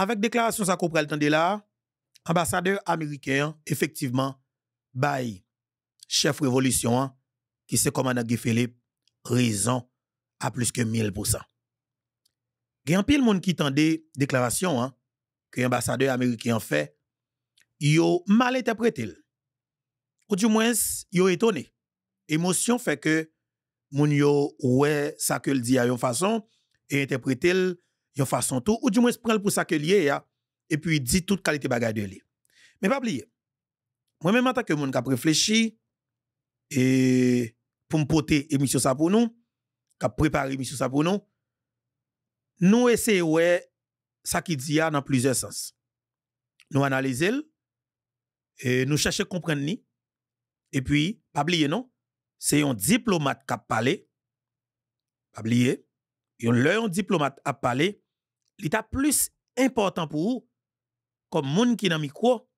Avec déclaration ça qu'on le temps de là, ambassadeur américain effectivement bail chef révolution hein, qui se commandant Guy Philippe raison à plus que 1000%. Il y a de monde qui tendait déclaration déclarations hein, que l'ambassadeur américain fait, a mal interprété. Ou du moins, a étonné. Émotion fait que moun yo ouais ça que le dit à une façon et interprété yon façon tout, ou du moins prendre pour ça que lié, et puis dit toute qualité bagay de lui. Mais pas oublier, moi-même en tant que monde qui réfléchi, et pour me porter émission ça pour nous, qui a préparé émission ça pour nous, nous essayons ça qui dit dans plusieurs sens. Nous analysons, et nous cherchons à ni et puis, pas oublier non, c'est un diplomate qui a parlé, pas oublier, yon le yon diplomate a parlé, L'état plus important pour vous, comme monde qui dans micro,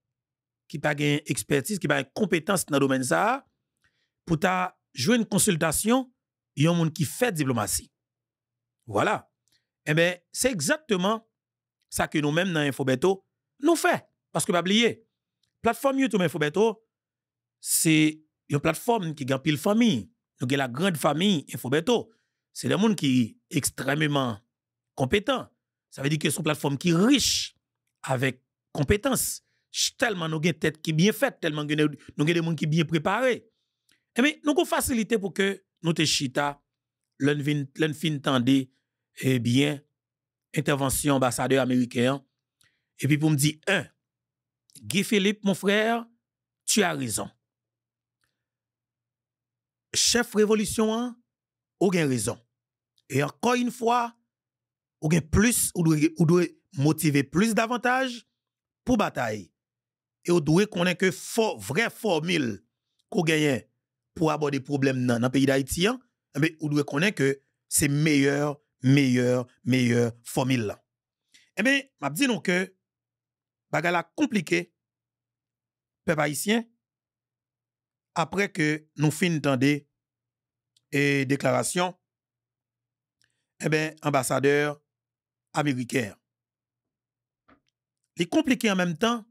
qui pas une expertise, qui pas une compétence dans le domaine ça, pour ta jouer une consultation, il y a un monde qui fait diplomatie. Voilà. Eh bien, c'est exactement ça que nous-mêmes dans Infobeto, nous faisons. Parce que, pas oublier, plateforme YouTube Infobeto, c'est une plateforme qui gagne pile famille. Nous avons la grande famille Infobeto. C'est des monde qui sont extrêmement compétent ça veut dire que une plateforme qui est riche avec compétences, tellement nous avons tête qui bien faites, tellement nous avons des gens qui sont bien préparés. Et eh nous avons facilité pour que nous te chita, l'un fin eh bien, intervention ambassadeur américain. Et puis pour me dire, un, Guy Philippe, mon frère, tu as raison. Chef révolution, aucun raison. Et encore une fois, ou bien plus ou doit motiver plus davantage pour bataille et ou doit connaître que fort vraie formule qu'on gagne pour aborder problèmes dans le pays d'Haïti hein, mais ou doit connaître que c'est meilleur meilleur meilleur formule Eh et ben m'a dit donc que bagala compliqué peuple haïtien après que nous finissons e des et déclaration eh bien, ambassadeur américain. Les compliquer en même temps,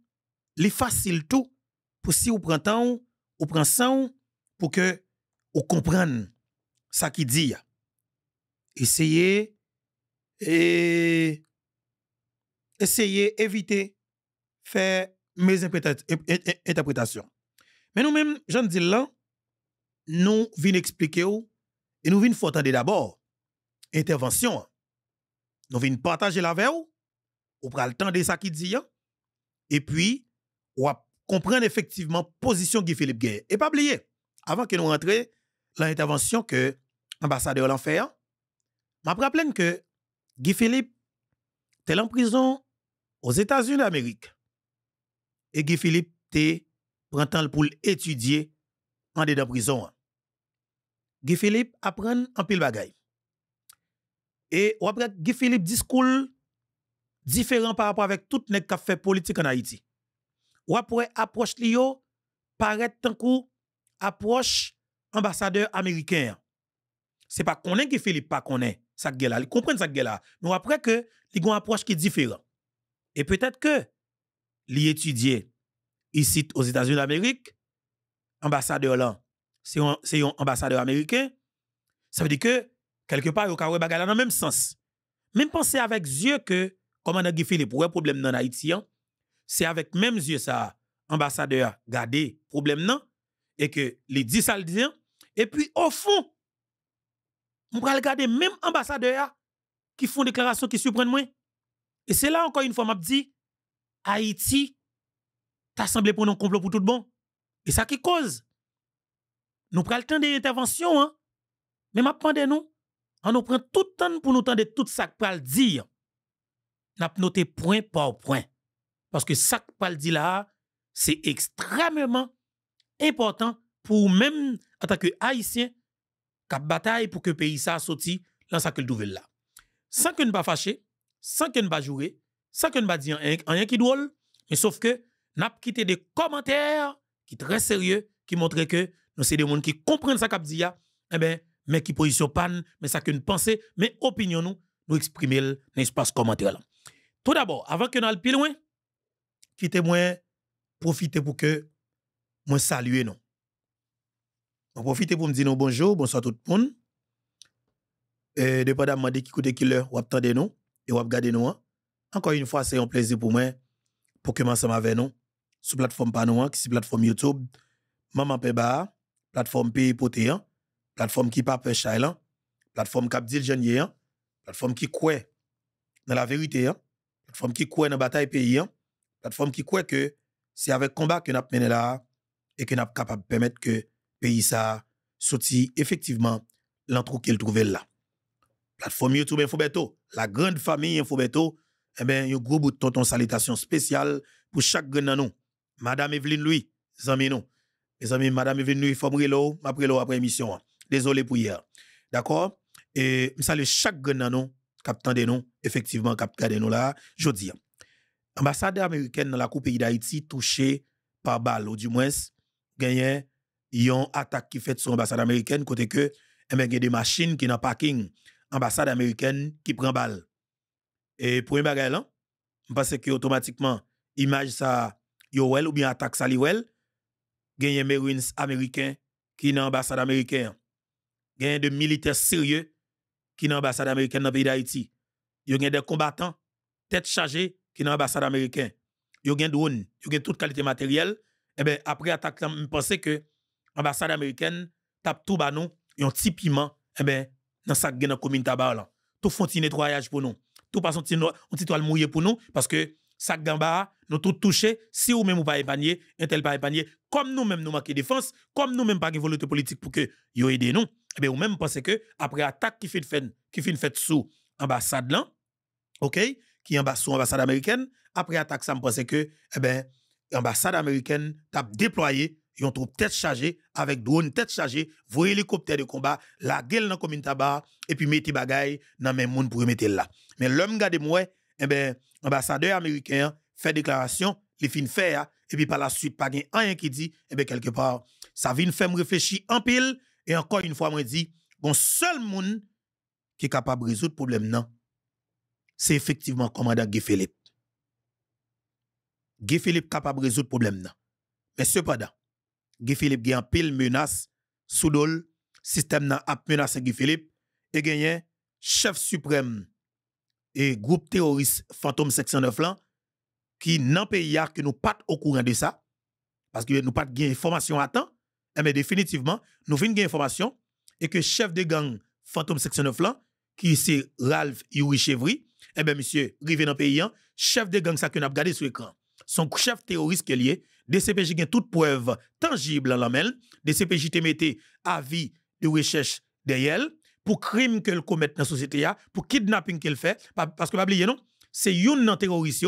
les facile tout pour si vous prenez temps, vous pour que vous compreniez ce qui dit. Essayez et essayez éviter faire mes interprétations. Mais nous-mêmes, j'en dis là, nous venons expliquer et nous venons faut d'abord intervention nous venons partager la veille, le temps de ça qui dit, hein? et puis, ou comprendre effectivement la position Guy Philippe Et pas oublier, avant que nous rentrions l'intervention que l'ambassadeur l'enfer, hein, m'a rappelé que Guy Philippe était en prison aux États-Unis d'Amérique. Et Guy Philippe était le pour étudier en dedans prison. Hein. Guy Philippe apprend en pile bagaille. Et ou après, Guy Philippe discours différent par rapport avec tout ce qui fait politique en Haïti. Ou après approche Lio paraît un approche ambassadeur américain. C'est pas qu'on est Guy Philippe pas qu'on ça que là, Il comprend ça là. Mais après que ils approche qui est différente. Et peut-être que li étudier ici aux États-Unis d'Amérique, ambassadeur là, c'est un ambassadeur américain. Ça veut dire que quelque part, au y bagala dans le même sens. Même penser avec yeux que, comme on Philippe, ouais, problème dans Haïti, c'est avec même yeux ça, ambassadeur, garder problème non, et que les 10 saldiens, et puis au fond, on va regarder même ambassadeur qui font déclaration qui surprennent moins. Et c'est là encore une fois, m'a dit, Haïti, t'as semblé prendre un complot pour tout bon. Et ça qui cause. Nous prenons le temps des hein. Mais m'a nous, on nous prend tout le temps pour nous tendre tout ça que pral dire. N'a noté point par point. Parce que ça que dit là, c'est extrêmement important pour même en tant que haïtien bataille pour que le pays ça sorti dans sa nouvelle là. Sans que ne pas fâché sans que ne pas jouer, sans que ne pas dire rien qui drôle, mais sauf que n'a quitté des commentaires qui très sérieux qui montrent que nous c'est des gens qui comprennent ça qu'on dit eh ben mais qui positionne panne, mais ça qu'une pensée, mais opinion nous, nous exprimer dans l'espace commentaire Tout d'abord, avant que nous allions plus loin, quittez moi profitez pour que moi salue nous. Profitez pour me dire bonjour, bonsoir tout le monde. Et dépendamment de qui côté qui l'heure, vous attendez nous et vous regardez nous. Hein. Encore une fois, c'est un plaisir pour moi pour que m'ensemble avec nous sur plateforme Panou, hein, qui la plateforme YouTube, Maman Peba, plateforme Pays plateforme qui pas peur hein. plateforme qui a dit le hein. plateforme qui croit dans la vérité, hein. plateforme qui croit dans la bataille pays, plateforme qui croit que c'est avec combat que nous mené là et que nous capable de permettre que pays ça sorti effectivement l'entrou qu'il trouvait là. Plateforme YouTube Infobeto, la grande famille Infobeto, eh ben, un gros bout de tonton salutation spéciale pour chaque grand nous. Madame Evelyne Louis, amis amis, Madame Evelyne Louis, faut m'relo, après émission. Désolé pour hier. D'accord Et ça salue chaque grand capitaine de nous, effectivement, capitaine de nous là, je dis. Ambassade américaine dans la Coupe d'Haïti touchée par balle, ou du moins, gagne une attaque qui fait sur l'ambassade américaine, côté que, eh ben, il y a des machines qui dans parking, ambassade américaine qui prend balle. Et pour un bagage là, hein, je pense que automatiquement, image ça, ou bien attaque ça, il y américains qui dans l'ambassade américaine a de militaires sérieux qui dans l'ambassade américaine dans le pays d'Haïti. y a des combattants, tête chargée, qui dans l'ambassade américaine. des ont Il y a toute qualité matérielle. Et eh ben après attaque, je pense que l'ambassade américaine tape tout bas nous, un petit piment, et eh ben dans sa la commune tabac Tout font un nettoyage pour nous. Tout passe un petit toile mouillé pour nous parce que sac Gamba, nous tout touchés, si ou même ou pas épargné, un tel pas comme nous-mêmes nous manquons défense, comme nous-mêmes pas de volonté politique pour que yo aide nous, et eh bien, ou même pensez que, après attaque qui fait qui fait sous ambassade là, ok, qui est sous ambassade américaine, après attaque ça, me pense que, eh ambassade américaine t'a déployé yon ont tête chargée avec drone tête chargée, voyez hélicoptère de combat, la gueule dans commune tabac et puis mettez bagay dans même monde pour mettre là. Mais l'homme garde moi eh ben, ambassadeur américain fait déclaration, les fin faire, et puis par la suite, pas de rien qui dit, et eh ben quelque part, ça vient faire me réfléchir en pile, et encore une fois, moi dit, bon seul monde qui est capable de résoudre le problème, non, c'est effectivement commandant Guy Philippe. Guy Philippe capable de résoudre le problème, non. Mais cependant, Guy Philippe a en pile menace, sous le système la menace menacé Guy Philippe, et gagne chef suprême et groupe terroriste Fantôme 509 là, qui n'en pays que nous pas au courant de ça, parce que nous pas gain information à temps, eh mais ben définitivement, nous avons gain information et que chef de gang Fantôme 509 là, qui c'est Ralph Yuri Chevry, et eh bien, monsieur, rivé dans chef de gang ça que nous regardé sur l'écran. Son chef terroriste qui est lié, DCPJ a toute preuve tangible en la DCPJ te mette avis de recherche derrière pour crime qu'elle commet dans la société, pour kidnapping qu'elle fait. Parce que, pas oublier, non, c'est un terroriste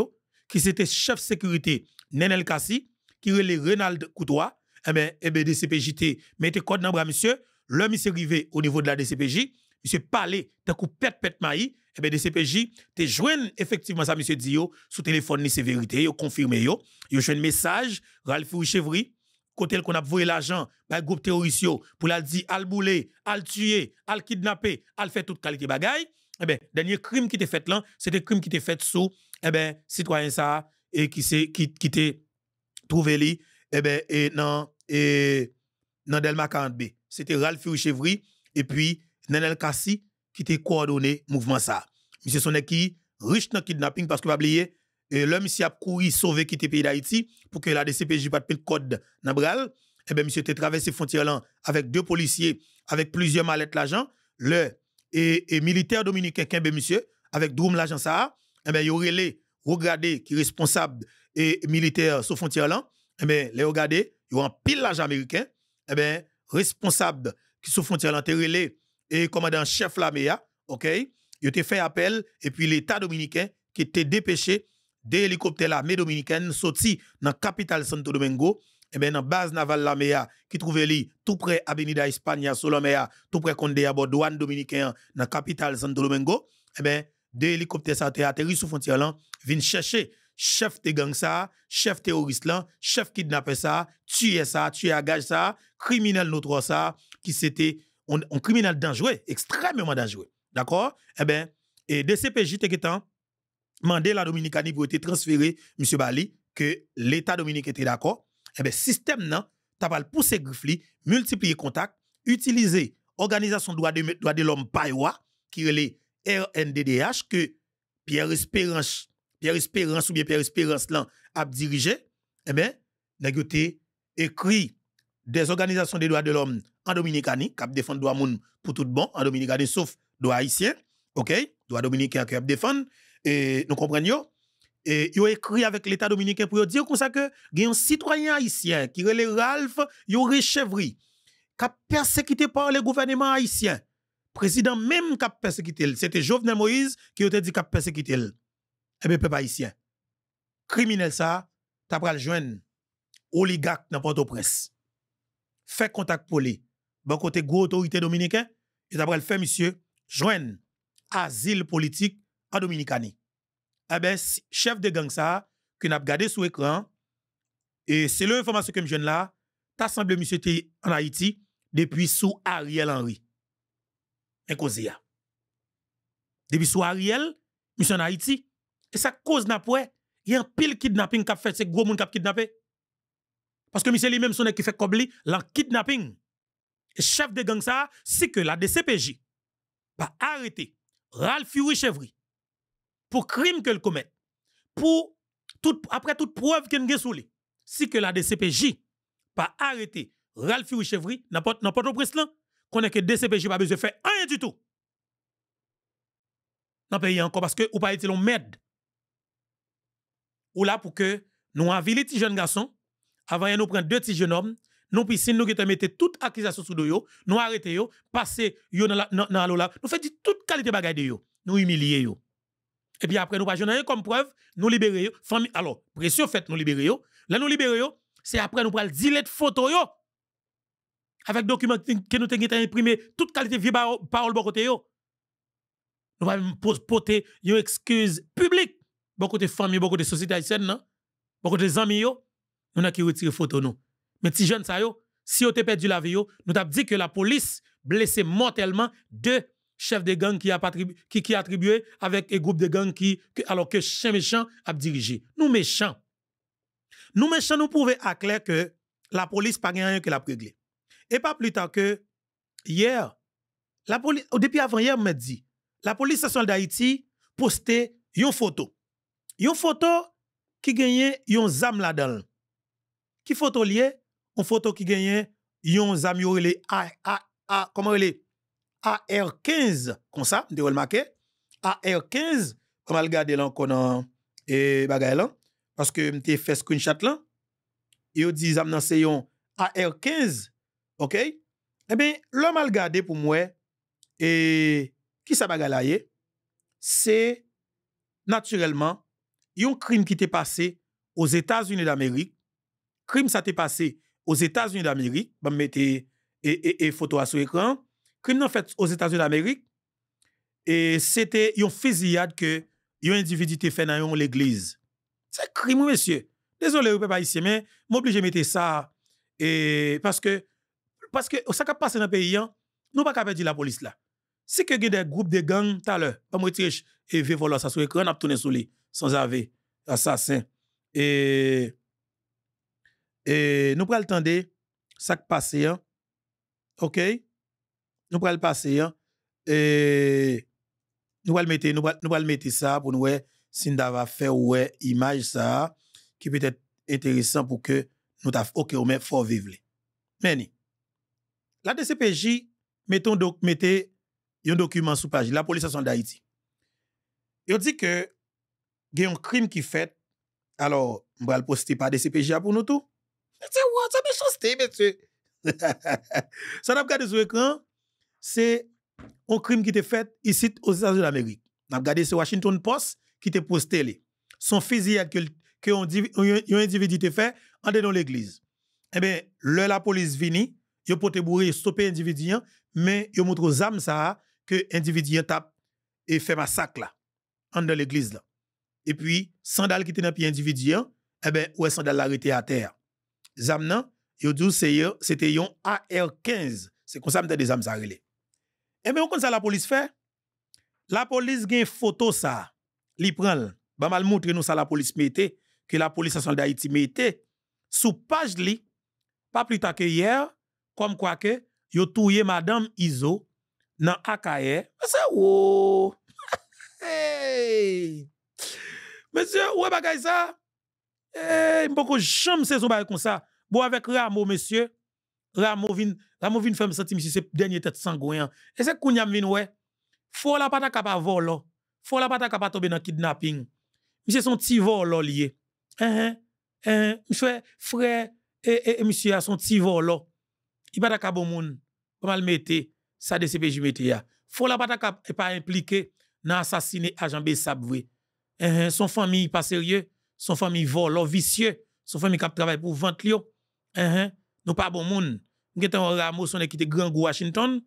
qui était chef sécurité Nenel Kassi, qui relait Renald Coutois, eh bien, et eh bien, DCPJT mettez code dans bras, monsieur. L'homme, s'est arrivé au niveau de la DCPJ. Monsieur parlé, t'as coup pète pète maï. et eh bien, DCPJ, t'es joigne effectivement ça, monsieur Dio, sous téléphone, ni sévérité, a confirmé yo. Yo un message, Ralph Chevry, côté qu'on a voué l'argent par bah, groupe terroriste pour la dire al bouler, al tuer, al kidnapper, al faire toute qualité bagaille, eh ben dernier crime qui était fait là, c'était crime qui était fait sous eh ben citoyen ça et qui s'est qui qui trouvé lui eh ben et et dans Delma 40B. C'était Ralph Chevry et puis Nenel Kassi qui était coordonné mouvement ça. Monsieur son qui riche dans kidnapping parce que pas oublier et l'homme a couru sauver quitter pays d'Haïti pour que la DCPJ pas de code dans bral et eh ben monsieur était traversé frontière là avec deux policiers avec plusieurs mallettes l'agent, le et, militaire dominicain est ben, monsieur avec Drum, l'agent ça et eh ben relé regardé qui responsable et militaire sur frontière là et eh ben les regardé ils un pile l'agent américain et ben responsable qui sur frontière là relé et commandant chef lamea. Ah, OK il a fait appel et puis l'état dominicain qui était dépêché des hélicoptères l'armée dominicaine sortis dans la capitale Santo Domingo et eh bien dans base navale l'armée qui trouvait tout près Avenida España Solomea tout près qu'on à douane dominicain dans capitale Santo Domingo et eh bien deux hélicoptères ça atterri sous frontière viennent chercher chef de gang ça chef terroriste là chef kidnapper ça tuer ça tuer à gage ça criminel ça qui c'était un, criminel dangereux extrêmement dangereux d'accord eh ben, et bien et DCPJ quittant mandé la Dominicanie pour être transféré, M. Bali, que l'État dominique était d'accord. Eh bien, système, non, ta pas pousser griffli, multiplier contact, utiliser l'organisation droit de, de l'homme PAIWA, qui est le RNDDH, que Pierre Espérance, Pierre Espérance ou bien Pierre Espérance a dirigé, eh bien, écrit des organisations des droits de l'homme en Dominicanie, qui défendent droit monde pour tout bon en Dominicanie, sauf droit haïtien, ok, droit dominicain qui défendu et nous comprenons. Et ils ont écrit avec l'État dominicain pour dire comme ça que y a un citoyen haïtien qui est Ralph Yoré Chevry, qui a persécuté par le gouvernement haïtien. Président même qui a persécuté. C'était Jovenel Moïse qui a dit qu'il a persécuté. Eh bien, peuple haïtien. Criminel ça, tu pas le joindre. Oligarque dans Port-au-Prince. Fait contact pour lui. Bon côté gros autorité dominicain. Et t'as le fait, monsieur, joindre asile politique en Dominicani. Eh ben, chef de gang ça, que n'a gardé sur écran, et c'est l'information que je là, t'as semblé monsieur en Haïti depuis sous Ariel Henry. ya. Depuis sous Ariel, monsieur en Haïti. Et ça cause n'a pas, il y a un pile kidnapping qui a fait, c'est gros monde qui a kidnappé. Parce que monsieur lui-même son qui fait Kobli l'en kidnapping. Et chef de gang ça, c'est que la DCPJ a arrêté Ralph Fury Chevry, pour crime qu'elle commet, pour après toute preuve qu'elle a sous si que la DCPJ pas arrêté Ralph Richevry, n'importe au de là, qu'on que DCPJ pas besoin de faire rien du tout. Dans le pays encore parce que ou pas été l'on m'aide. Ou là pour que nous avions les petits jeunes garçons, avant nous prendre deux petits jeunes hommes, nous puissions nous qui mettre toute accusation sous nous, nous arrêter passer dans l'eau, là, nous nous faisons toute qualité bagaille de nous nous humilier yo. Et eh puis après, nous pas rien comme preuve, nous libérons. Famille, alors, pression fait nous libérons. Là, nous libérons, c'est après nous prenons lettres photo yo. Avec documents que nous avons imprimé, toute qualité de vie parole bon côté yo. Nous allons porter une excuse publique. Beaucoup de famille, beaucoup côté société haïtienne, non? côté amis yo. Nous avons qui retirer photo nous. Mais si jeune ça yo, si on avez perdu la vie nous avons dit que la police blessé mortellement deux chef de gang qui a attribué avec un groupe de gang qui, alors que chien méchant a dirigé. Nous méchants. Nous méchants, nous pouvons à clair que la police pas rien que la réglé. Et pas plus tard que hier, la oh, depuis avant hier, m'a dit, la police nationale d'Haïti postait une photo. Une photo qui gagnait une zam là-dedans. Qui photo liée? Une photo qui gagnait une zam, les, a, comment elle est? AR-15, kon sa, mte wèl makè, AR-15, kon mal gade lan konan e, bagay lan, paske mte fès kwen chat lan, yo di zanm nan se yon AR-15, ok, e ben, lò mal gade pou mwè, e, ki sa bagay la ye, se, naturelman, yon krim ki te pase os Etats-Unis d'Amerik, krim sa te pase os Etats-Unis d'Amerik, e, e, e foto a sou ekran, crime en fait aux états unis d'Amérique, et c'était que ont ke fait individu te fè un l'église. monsieur. Désolé, vous ne pouvez pas ici, mais je suis m'oblige mettre parce que Parce que ça ka pase dans le pays. Hein, nous ne ka pas la police la. Si vous gen de groupe de gang tout pa l'heure. tirech, et ve ça sa sou écran, n'a tourner sou li, sans ave, assassin et et nou pral hein, ok? nou pral pase yon, e, nou pral mete sa, pou nou we, si nou dava fe ou we imaj sa, ki pwede ete enteresan pou ke nou taf oke ome forvivele. Meni, la DCPJ, meton dok, mette yon dokumen sou page, la polisa son da iti. Yo di ke, gen yon krim ki fet, alo, mpral poste pa DCPJ a pou nou tou? Mette wot, sa me chaste, mette wot. Sa nap kade sou ekran, c'est un crime qui était fait ici aux États-Unis d'Amérique. l'Amérique. On regardé ce Washington Post qui était posté. Son physique, que, que a un individu était fait en dans l'église. Eh bien, le, la police vini, yo pote bourré, stopper individu, mais yo montre aux âmes ça, que individu tape et fait massacre là, en dans l'église là. Et puis, sandal qui était dans pied individu, eh bien, ouais, sandal arrêté à terre. Zam nan, yo dit c'était un AR-15. C'est comme ça que des âmes ça et eh bien, on compte ça la police fait. La police gagne photo ça. Li prend. Ba mal montrer nous ça la police mettait que la police nationale d'Haïti mettait sous page li pas plus tard que hier comme quoi que yo touye madame Iso dans Akaye. C'est oh. hey. Monsieur, ouais bagay ça. Eh, hey, m'poko jam saison bagay comme ça. Bon avec Ramo, monsieur. Ramo, vin la je fem de monsieur c'est dernier tête sangouin. Et c'est qu'on y a Faut la pataka pa volo Faut la pataka pa tombe dans kidnapping. Monsieur son petit vol, lié. Hein, hein, hein, monsieur, frère, et, monsieur a son petit vol, Il pata kapa bon moun. Pas mal mette. Ça, de CPJ mette ya. Faut la pataka Et pas impliqué dans assassiner agent B. Sabwe. Hein, hein, son famille pas sérieux. Son famille vol, vicieux. Son famille kap travail pour vente Hein, hein, nous pas bon monde nous un Ramos, qui est grand goût Washington,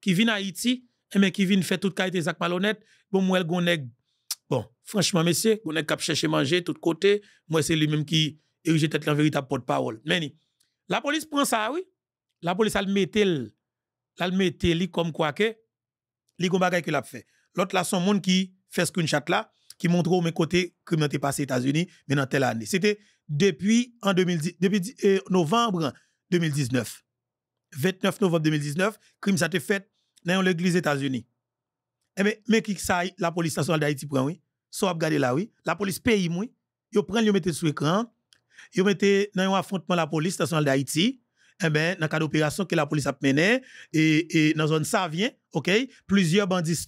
qui vient à Haïti, eh mais qui vient faire toute qualité Zach malhonnête. Bon, moi, elle Bon, franchement, messieurs, on a cherché à manger de tous côtés. Moi, c'est lui-même qui érige tête la véritable porte-parole. Mais la police prend ça, oui. La police, elle met elle, elle comme quoi que, li comme fait. L'autre là, son monde qui fait ce chatte là, qui montre au mes côtés comment t'es passé aux États-Unis, mais dans telle année. C'était depuis en euh, novembre 2019. 29 novembre 2019, crime ça été fait dans l'église États-Unis. Eh bien, mais qui ça, la police nationale d'Haïti prend, oui. So regardez là, oui. La police paye, oui. Ils prennent, ils mettent sous l'écran, ils mettez dans un affrontement la police nationale d'Haïti. Eh dans le cas que la police a mené, et, et dans zone ça vient, OK? Plusieurs bandits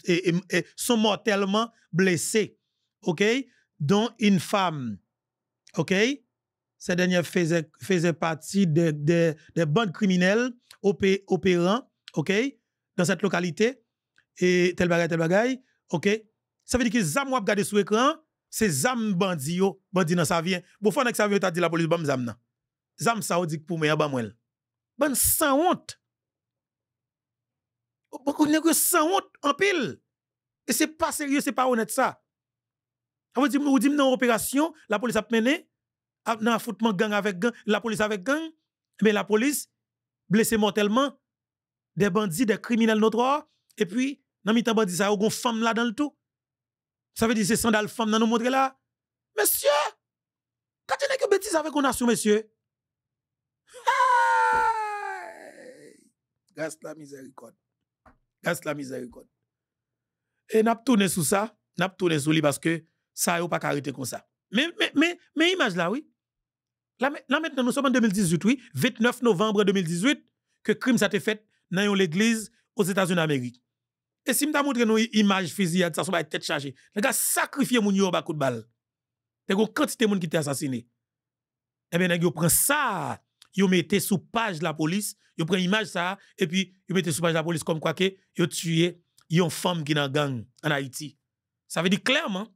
sont mortellement blessés, OK? Dont une femme, OK? Ces derniers faisaient, faisaient partie des, des, bandes criminelles opérant, OK, dans cette localité. Et tel bagaille, tel bagaille, OK. Ça veut dire que les âmes regardé sur l'écran, c'est zam bandit bandits. bandit nan sa vient. Bon que ça vient t'a dit la police bam zam Les Zam ça dit pour moi bam moi. Ben, sans honte. Beaucoup sont sans honte en pile. Et c'est pas sérieux, c'est pas honnête ça. On dit, on dit, dans opération, la police a mené, dans affrontement gang avec gang, la police avec gang, mais la police blessé mortellement des bandits, des criminels notoires, et puis, dans mitan bandit ça, une femme là dans le tout. Ça veut dire, que c'est sandal femme dans nous montrer là. Monsieur, quand tu n'as que bêtise avec on a monsieur. Grâce la miséricorde. Grâce la miséricorde. Et n'a tourné sous ça, n'a tourné sous lui parce que ça, n'a pas arrêté comme ça. Mais, mais, mais, mais image là, oui. Là, maintenant, nous sommes en 2018, oui, 29 novembre 2018, que crime ça fait dans l'église aux États-Unis d'Amérique. Et si je montre une image physique, ça va être tête chargée. Les gars sacrifié mon yo coup de balle. T'es quantité monde qui été assassiné. Eh bien, ils prennent ça, ils mettent sous page la police, ils prennent image ça, et puis ils mettent sous page la police comme quoi que ils tué une femme qui est dans gang en Haïti. Ça veut dire clairement,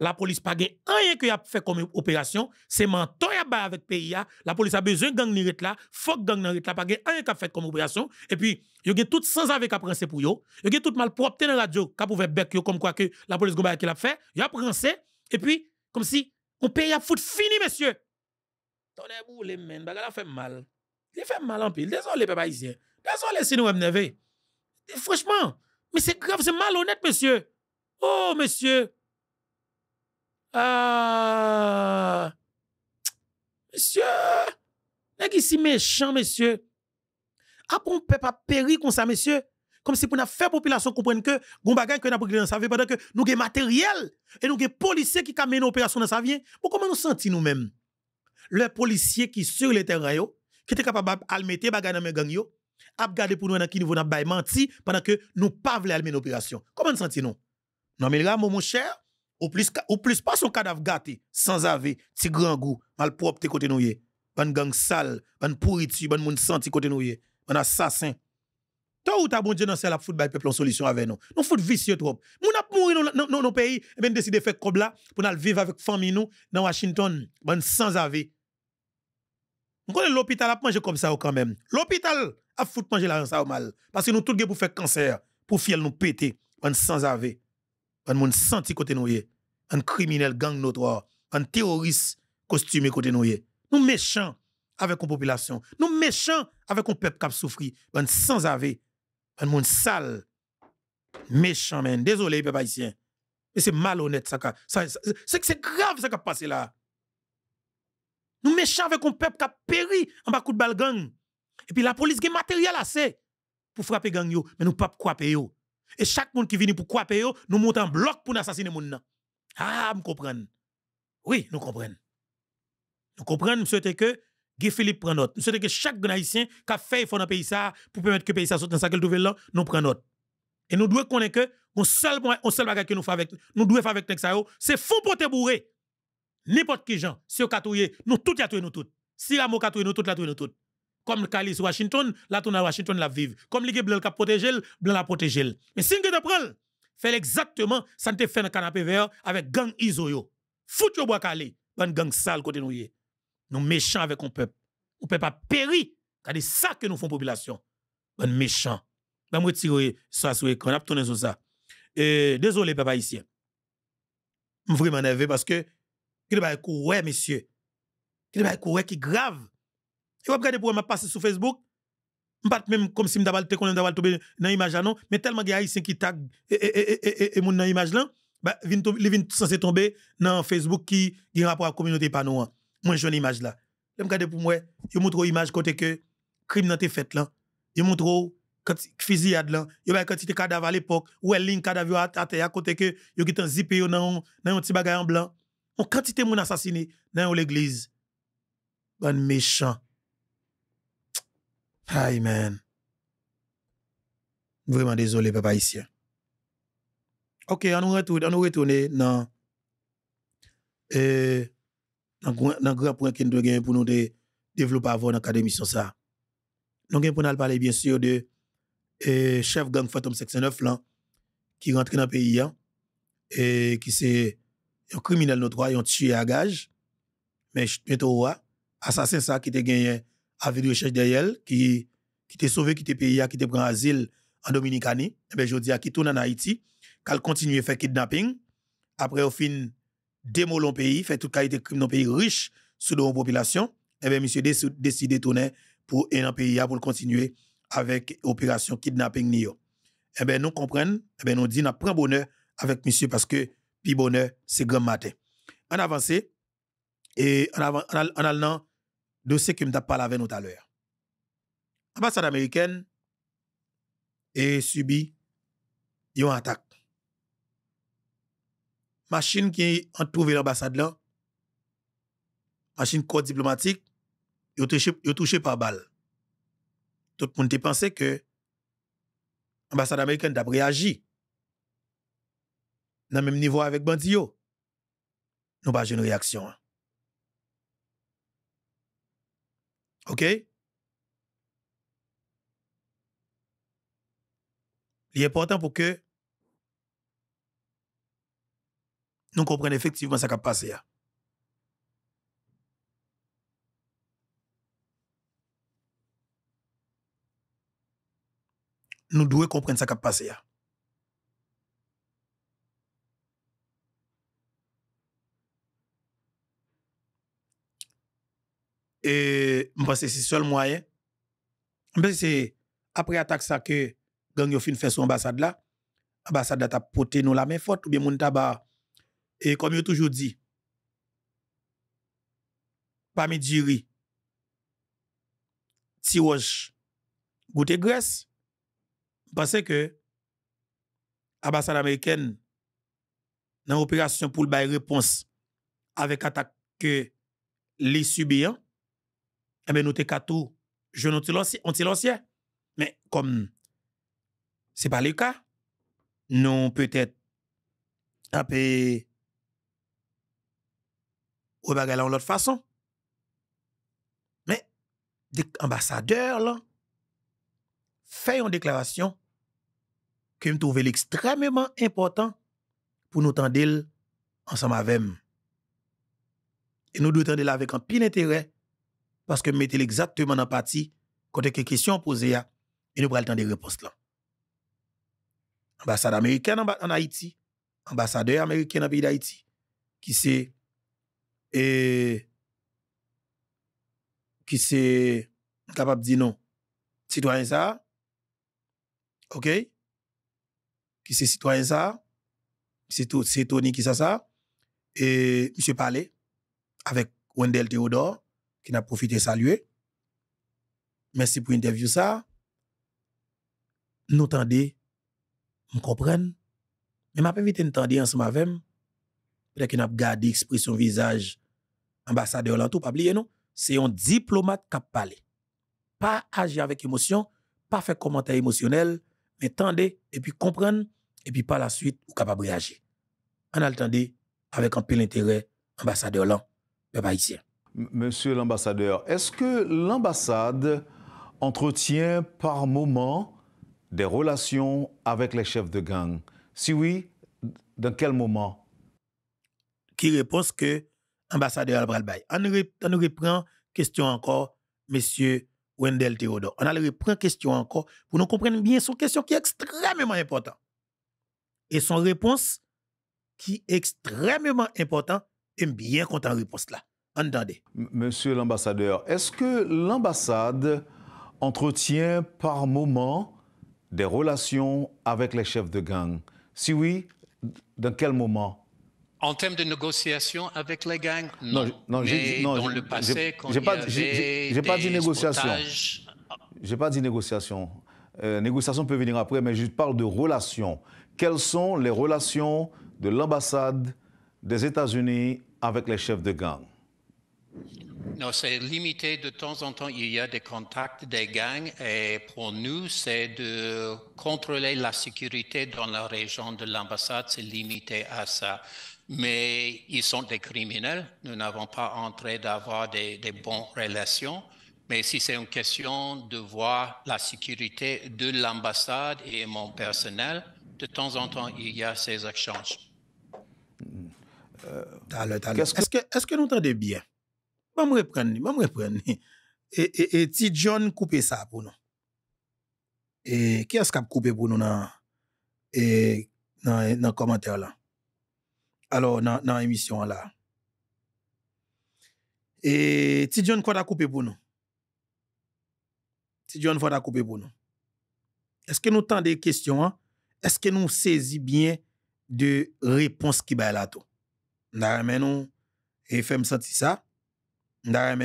la police pas gain rien que a fait comme opération c'est menton y a avec pays la police a besoin gang ni là faut gang ni là pas gain rien qu'a fait comme opération et puis y a tout sans avec a princer pour yo y a tout mal propre dans radio qu'a pouvait bec yo comme quoi que la police goba qui l'a fait y a et puis comme si on pays a fout fini monsieur les boule men bagala fait mal il fait mal en pile désolé peuple haïtien désolé si nous m'énerver franchement mais c'est grave c'est malhonnête monsieur oh monsieur euh, monsieur, n'est-ce qui si méchant, monsieur? Après, on peut pas périr comme ça, monsieur. Comme si pour la faire population comprendre que, bon bagage que nous avons dans sa vie, pendant que nous avons matériel et nous avons policiers qui mènent opération dans sa vie. Bon, comment nous sentons nous-mêmes? Les policiers qui sur le terrain, qui était capable mettre bagage dans mes gangs, ont gardé pour nous dans qui niveau n'a menti pendant que nous ne pas mener l'opération. opération. Comment nous sentons nous? Nous sommes là, mon cher, ou plus, plus pas son cadavre gâté, sans ave, si grand goût, mal propre te côté nous Ban gang sale, ban pourriture, ban moun senti côté nous Ban assassin. Toi ou ta bon Dieu dans la football, peuple en solution avec nous. Nous foot vicieux trop. Moun a mouri dans nos pays, et ben décider faire comme pour nous vivre avec famille nous, dans Washington, ban sans ave. On connaît l'hôpital a manger comme ça oh, quand même. L'hôpital a foot manger la ça mal. Parce que nous tout pour faire cancer, pour faire nous péter, sans ave un monde senti côté nous un criminel gang notoire, un terroriste costumé côté nous Nous méchants avec une population, nous méchants avec un peuple qui a souffri, un sans ave un monde sale, méchant même. Désolé peuple haïtien. Mais c'est malhonnête ça, ça, c'est grave ça qui passé là. Nous méchants avec un peuple qui a péri en bas de balle gang. Et puis la police a matériel assez pour frapper gang mais nous pas quoi et chaque monde qui vient pour croire, nous montons un bloc pour assassiner les gens. Ah, je comprends. Oui, nous comprenons. Nous comprenons, souhaitons que Guy Philippe prenne note. Nous souhaitons que chaque Haïtien qui a fait un dans pays pour permettre que le pays ça soit dans sa nouvelle là, nous prenons note. Et nous devons connaître que on seul on seul bagage que nous faisons nous devons faire avec ça oh, c'est fou pour te bourrer. N'importe qui gens, si on katouye, nous tous nous tous. Si Rameau katouye nous tous la touye nous tous. Comme Calis Washington, la tourne à Washington la vive. Comme les blanc qui protégé, blanc la protégé. Mais si vous avez fait exactement ça te fait dans le canapé vert avec gang Isoyo. Fout yo bois calé, ban gang sale côté nous Nous Nous méchants avec un peuple. On peut pas périr. Regardez ça que nous font population. Ban méchants. Ban retirer ça sur n'a on tourner sur ça. Et, désolé papa ici. Je vraiment énervé parce que qui pas ouais monsieur. Qui pas ouais qui grave. Et vous des pour moi passer sur Facebook, pas même comme si m'dabal te connais m'dabal tomber dans image non, mais tellement il haïtiens qui tag et et et et dans e, e image là, bah vinn vinn tomber dans Facebook qui qui rapport à communauté pas nous. Moi une image là. Vous regardez pour moi, il montre image côté que crime n'a fait là. Il montre quand fusillade là, il y a quantité cadavre à l'époque, ou elle ligne cadavre à terre à côté que yo qui t'en zippé dans un petit bagage en blanc. On quantité mon assassiné dans l'église. Bon méchant. Aïe, man. Vraiment désolé, papa ici. Ok, on nous retourne, dans euh, grand point qu'on doit gagner pour nous développer avant dans sur ça. Nous on pour parler bien sûr de euh, chef gang Phantom 69 là qui rentre dans le pays et hein, eh, qui c'est un criminel notoire, a tué à gage mais bientôt assassin ça qui a gagné avec des recherches derrière, qui, qui t'est sauvé, qui t'est payé, qui t'est pris asile en Dominicanie, et eh ben je dis à qui tourne en Haïti, qu'elle continue à faire kidnapping, après, au fin, démolon pays, fait toute qualité de crime dans pays riche, sous vos population, et eh bien, monsieur décide de tourner pour un pays, pour continuer avec opération kidnapping NIO. Eh bien, nous comprenons, et eh ben nous disons, nous prenons bonheur avec monsieur parce que, puis bonheur, c'est grand matin. En avance, et en, en, allant dossier que je parlé avec nous tout à l'heure. L'ambassade américaine a subi une attaque. Machine qui a trouvé l'ambassade là, machine code diplomatique, a touché, touché par balle. Tout le monde pensait que l'ambassade américaine a réagi dans le même niveau avec Bandio. Nous n'avons pas une réaction. Hein. OK? Il est important pour que nous comprenions effectivement ce qui a passé. Hein. Nous devons comprendre ce qui a passé. Hein. E mpase se sol mwayen, mpase se apre atak sa ke gang yo fin fesou ambasad la, ambasad da ta pote nou la men fote ou bi moun ta ba, e kom yo toujou di, pa mi diri, ti waj goute gres, mpase se ke ambasad Ameriken nan operasyon poul bay repons avek atak ke li subiyan, eme eh nou te kato joun an ti lansye, men kom se pa li ka, nou peutet apè ou bagay lan lout fason, men dik ambasadeur lan, fè yon deklarasyon ke m touvel ekstrememan importan pou nou tendil ansam avem. E nou doutendil avèk an pin enterey parce que mettez exactement dans partie quand des questions posées et nous prenons le temps de répondre. là. Ambassade américaine en Haïti, ambassadeur américain en pays d'Haïti qui c'est qui c'est capable de dire non. Citoyen ça, ok? Qui c'est citoyen ça, c'est Tony qui ça ça, et M. Palais, avec Wendell Theodore qui n'a profité saluer. Merci pour l'interview ça. Nous tendez, nous comprenons. Mais m'a pas vite entendre ensemble avec peut-être qu'on a gardé l'expression visage ambassadeur là tout pas oublier non, c'est un diplomate qui parlé Pas agir avec émotion, pas faire commentaire émotionnel, mais tendez et puis comprendre et puis par la suite ou capable réagir. En attendait avec un peu intérêt ambassadeur là, le Monsieur l'ambassadeur, est-ce que l'ambassade entretient par moment des relations avec les chefs de gang Si oui, dans quel moment Qui répond que l'ambassadeur Albralbaye? On, reprend reprend question encore, monsieur Wendell Théodore. On a reprend question encore pour nous comprendre bien son question qui est extrêmement importante. Et son réponse qui est extrêmement importante, et bien content réponse là. Monsieur l'ambassadeur, est-ce que l'ambassade entretient par moment des relations avec les chefs de gang Si oui, dans quel moment en termes de négociations avec les gangs, non. non, dans le passé, quand j'ai pas, dit négociation. J'ai pas dit négociation. négociation peut venir après, mais je parle de relations. Quelles sont les relations de l'ambassade des États-Unis avec les chefs de gang non, c'est limité. De temps en temps, il y a des contacts des gangs et pour nous, c'est de contrôler la sécurité dans la région de l'ambassade. C'est limité à ça. Mais ils sont des criminels. Nous n'avons pas entré d'avoir des, bonnes relations. Mais si c'est une question de voir la sécurité de l'ambassade et mon personnel, de temps en temps, il y a ces échanges. Hmm. Euh, est-ce que, est que entendez bien? Mwen mwen repren ni, mwen mwen repren ni. E, e, e ti John koupe sa pou nou? E kia skap koupe pou nou nan e, komentèr lan? Alo nan emisyon la? E ti John kwa da koupe pou nou? Ti John kwa da koupe pou nou? Eske nou tan dey kestyon an? Eske nou sezi bin dey repons ki bay la tou? Nan remen nou FM senti sa? Mwen mwen repren ni?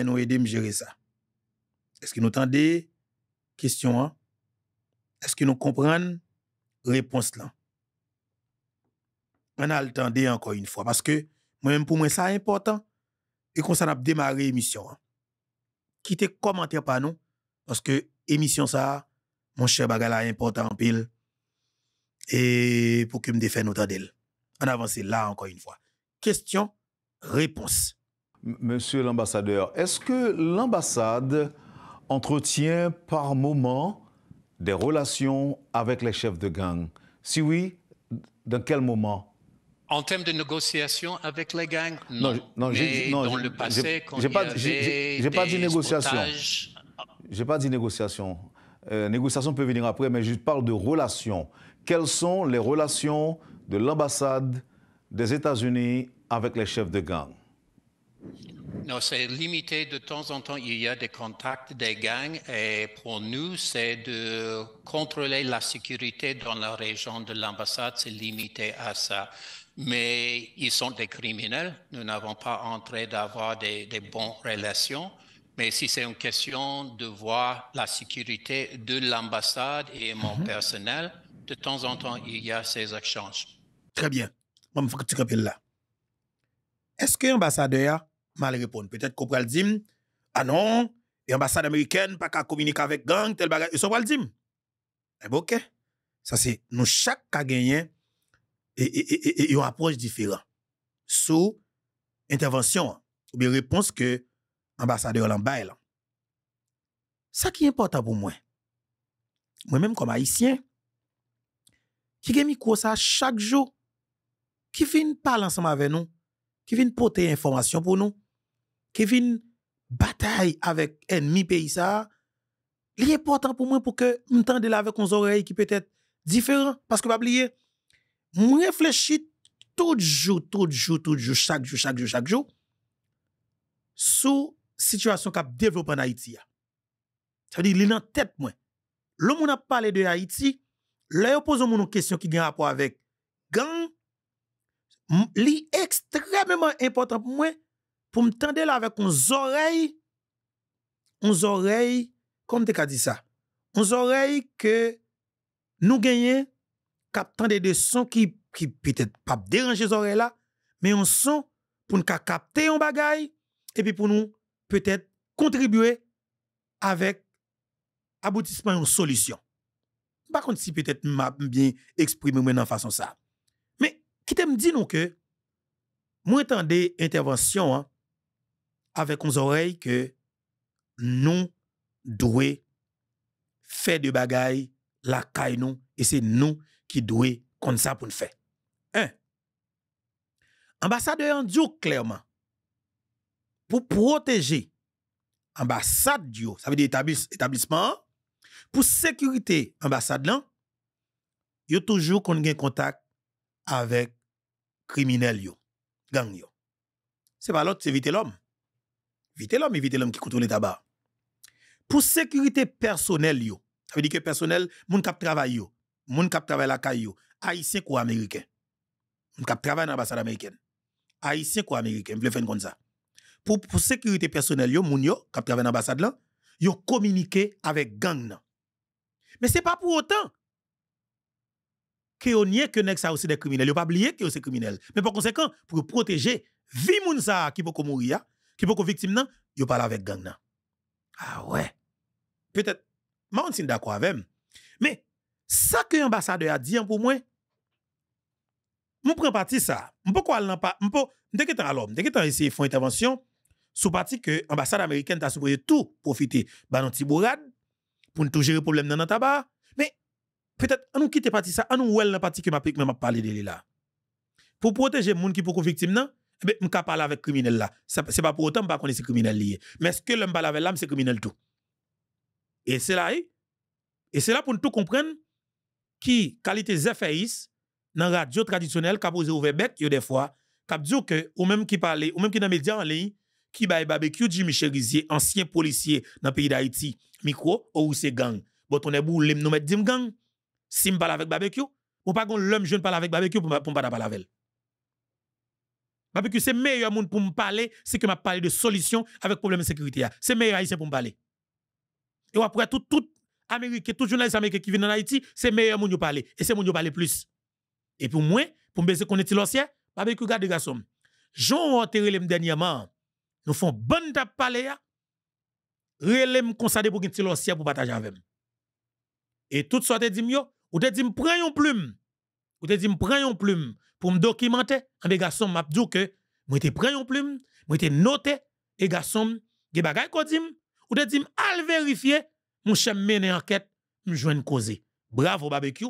nous aider à gérer ça. Est-ce que nous entendez question Est-ce que nous comprenons réponse là? On a le temps encore une fois parce que moi-même pour moi ça est important et qu'on s'en a démarré l'émission. Quitte Quittez commentaire par nous parce que l'émission, ça mon cher bagala important en pile et pour que me défende nous d'elle. On avance là encore une fois. Question réponse. Monsieur l'ambassadeur, est-ce que l'ambassade entretient par moment des relations avec les chefs de gang Si oui, dans quel moment en termes de négociation avec les gangs, non. non, mais non pas, ah. J'ai pas dit négociation. J'ai pas dit négociation. négociation peut venir après, mais je parle de relations. Quelles sont les relations de l'ambassade des États-Unis avec les chefs de gang non, c'est limité. De temps en temps, il y a des contacts des gangs et pour nous, c'est de contrôler la sécurité dans la région de l'ambassade. C'est limité à ça. Mais ils sont des criminels. Nous n'avons pas entré d'avoir des, bonnes relations. Mais si c'est une question de voir la sécurité de l'ambassade et mon mhm. personnel, de temps en temps, il y a ces échanges. Très bien. il faut que tu rappelles là. Est-ce que l'ambassadeur mal répondre. Peut-être qu'on peut le dire, ah non, l'ambassade américaine pas qu'à communiquer avec gang, tel bagage, ils sont pas le dire. Eh ben, ok, ça c'est, nous chaque cas gagné, et, une approche différente. Sous intervention, ou bien réponse que l'ambassadeur l'emballe. Ça qui est important pour moi, moi-même comme haïtien, qui gagne micro ça chaque jour, qui vient parler ensemble avec nous, qui vient porter information pour nous, ke vin batay avèk en mi peyi sa, li e portan pou mwen pou ke mwen tan de lave konzorey ki pètèt diferan, paske mwen ap liye, mwen reflechi tout jou, tout jou, tout jou, chak jou, chak jou, chak jou, sou situasyon kap devlopan Haiti ya. Sa di li nan tèt mwen. Lo mwen ap pale de Haiti, la yo pouzo mwen nou kesyon ki gen apwa avèk, gen, li ekstremèman importan pou mwen, pour me tendre là avec nos oreilles, une oreille, comme tu as dit ça, nos oreilles que nous gagnons, captant des sons qui, peut-être pas déranger les oreilles là, mais un son pour nous capter un bagaille et puis pour nous peut-être contribuer avec aboutissement une solution. Par contre, si peut-être m'a bien exprimé maintenant façon ça. Mais qui me dit non que moi des intervention hein, avec nos oreilles que nous devons faire des bagailles la caille nous et c'est nous qui devons comme ça pour nous faire. Un. Ambassadeur dit clairement pour protéger ambassade ça veut dire établissement pour sécurité ambassade là, yo toujours qu'on ait contact avec criminel yo, gang yo. C'est pas l'autre, c'est l'homme. Vite l'homme, évitez l'homme qui contrôle tabac. Pour sécurité personnelle, yo, ça veut dire que personnel, moun kap travail yo, moun kap travail la kayo, yo, haïtien ou américain. Moun kap travail dans l'ambassade américaine. Haïtien ou américain, veux faire comme ça. Pour, sécurité personnelle, yo, moun yo, kap travail dans l'ambassade là, yo communiqué avec gang Mais Mais c'est pas pour autant que on nye que ça aussi des criminels. Yo pas oublié que c'est criminels. Mais par conséquent, pour protéger vie moun ça qui peut mourir, qui beaucoup victime nan, yo parle avec gang nan. Ah ouais. Peut-être, je on d'accord avec Mais, ça que l'ambassadeur a dit hein, pour moi, je prends parti ça. Je ne peux pas Dès que a as l'homme, dès que tu as essayé de intervention, sous parti que l'ambassade américaine t'a supposé tout profiter. Bah, non, Tibourad, pour nous gérer le problème dans le tabac. Mais, peut-être, on nous quitte parti ça, on nous ouel dans parti que ma m'a parlé de là. Pour protéger les gens qui victime victimes, eh Mais pas parle avec criminel là. Ce n'est pas pour autant que je ne connais ce criminel lié. Mais ce que l'homme parle avec l'âme, c'est criminel tout. Et c'est là, eh? et c'est là pour nous tout comprendre qui qualité Zephaïs dans la radio traditionnelle qui a posé ouvert bec des fois, qui a dit que, ou même qui parle, ou même qui dans les médias en ligne, qui baille barbecue Jimmy Cherizier, ancien policier dans le pays d'Haïti, micro, ou c'est gang. Bon, on est boule, nous mettons gang. Si je parle avec barbecue, ou pas qu'on l'homme jeune parle avec barbecue pour ne pas parler avec parce que c'est meilleur monde pour me parler, c'est que m'a parlé de solution avec problème de sécurité. C'est meilleur haïtien pour me parler. Et après tout, tout américain, tout journaliste américain qui vient en Haïti, c'est meilleur monde pour parler. Et c'est monde parler plus. Et pour moi, pour me baisser qu'on est l'ancien, parce que regarde garçon. Jean enterré les dernièrement. Nous font bonne tap parler relèm consacré pour qu'il l'ancien pour partager avec Et tout ça te dit mieux, ou te dit prends une plume. Ou te dit prends une plume pour me documenter. En les garçons, m'a dit que moi te prends une plume, moi te noté et garçon, des bagages qu'on dit ou te dit al vérifier, mon chemin mène enquête, me joindre causer. Bravo barbecue.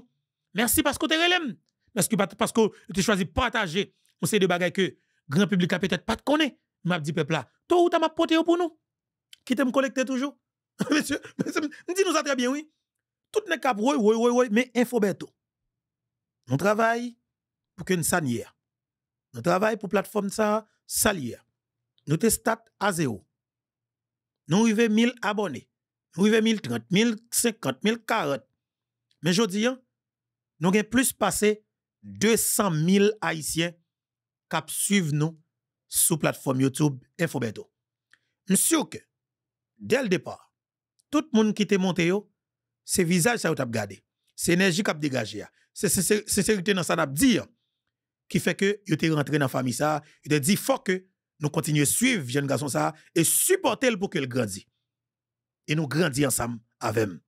Merci parce que tu relève. Parce que parce que tu choisi partager on sait des bagages que grand public a peut-être pas de connaît. M'a dit peuple là, toi ou t'as m'a porté pour nous. Qui t'aime collecter toujours Monsieur, monsieur, dis nous ça très bien oui. Tout n'est qu'à oui oui oui oui, mais info bientôt. On travaille pour nous sanière. Nous travaillons pour plateforme ça, salière. Nous sommes à zéro. Nous 1 1000 abonnés. Nous 50, 1030, 1050, 1040. Mais je dis, hein, nous avons plus passé 200 000 Haïtiens qui suivent nous sur plateforme YouTube Infobeto. Monsieur que, dès le départ, tout le monde qui est monté, c'est visage ça que tu gardé. C'est énergie qui a dégagé. C'est sincérité dans ça que dit. Hein qui fait que yo t'es rentré dans la famille ça, il dit faut que nous continuions à suivre jeune garçon ça et supporter le pour qu'il grandisse. Et nous grandissons ensemble avec nous.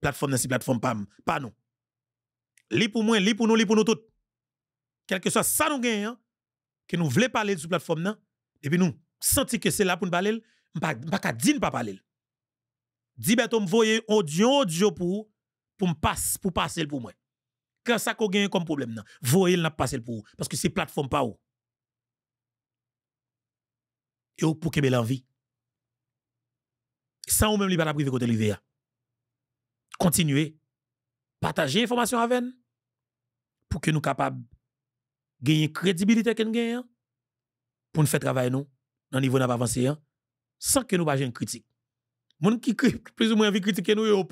Plateforme dans plateforme pas pas nous. Li pour moi, li pour nous, li pour nous tous. Quel que soit ça nous gagnons, hein, que nous voulons parler sur plateforme là, et puis nous senti que c'est là pour nous parler, pas pas dire pas parler. Dis ben on audio audio pour pour passer pour passer pour moi ça qu'on gagne comme problème là voyez n'a passé pour vous parce que c'est plateforme pas vous et vous pour qu'elle envie sans ou même libérer pas privé côté l'IVA continuez partagez information avec nous pour que nous capables gagner crédibilité que nous gagnons pour nous faire travailler nous dans niveau n'a avancé hein. sans que nous pas une critique gens qui plus ou moins envie critiquer nous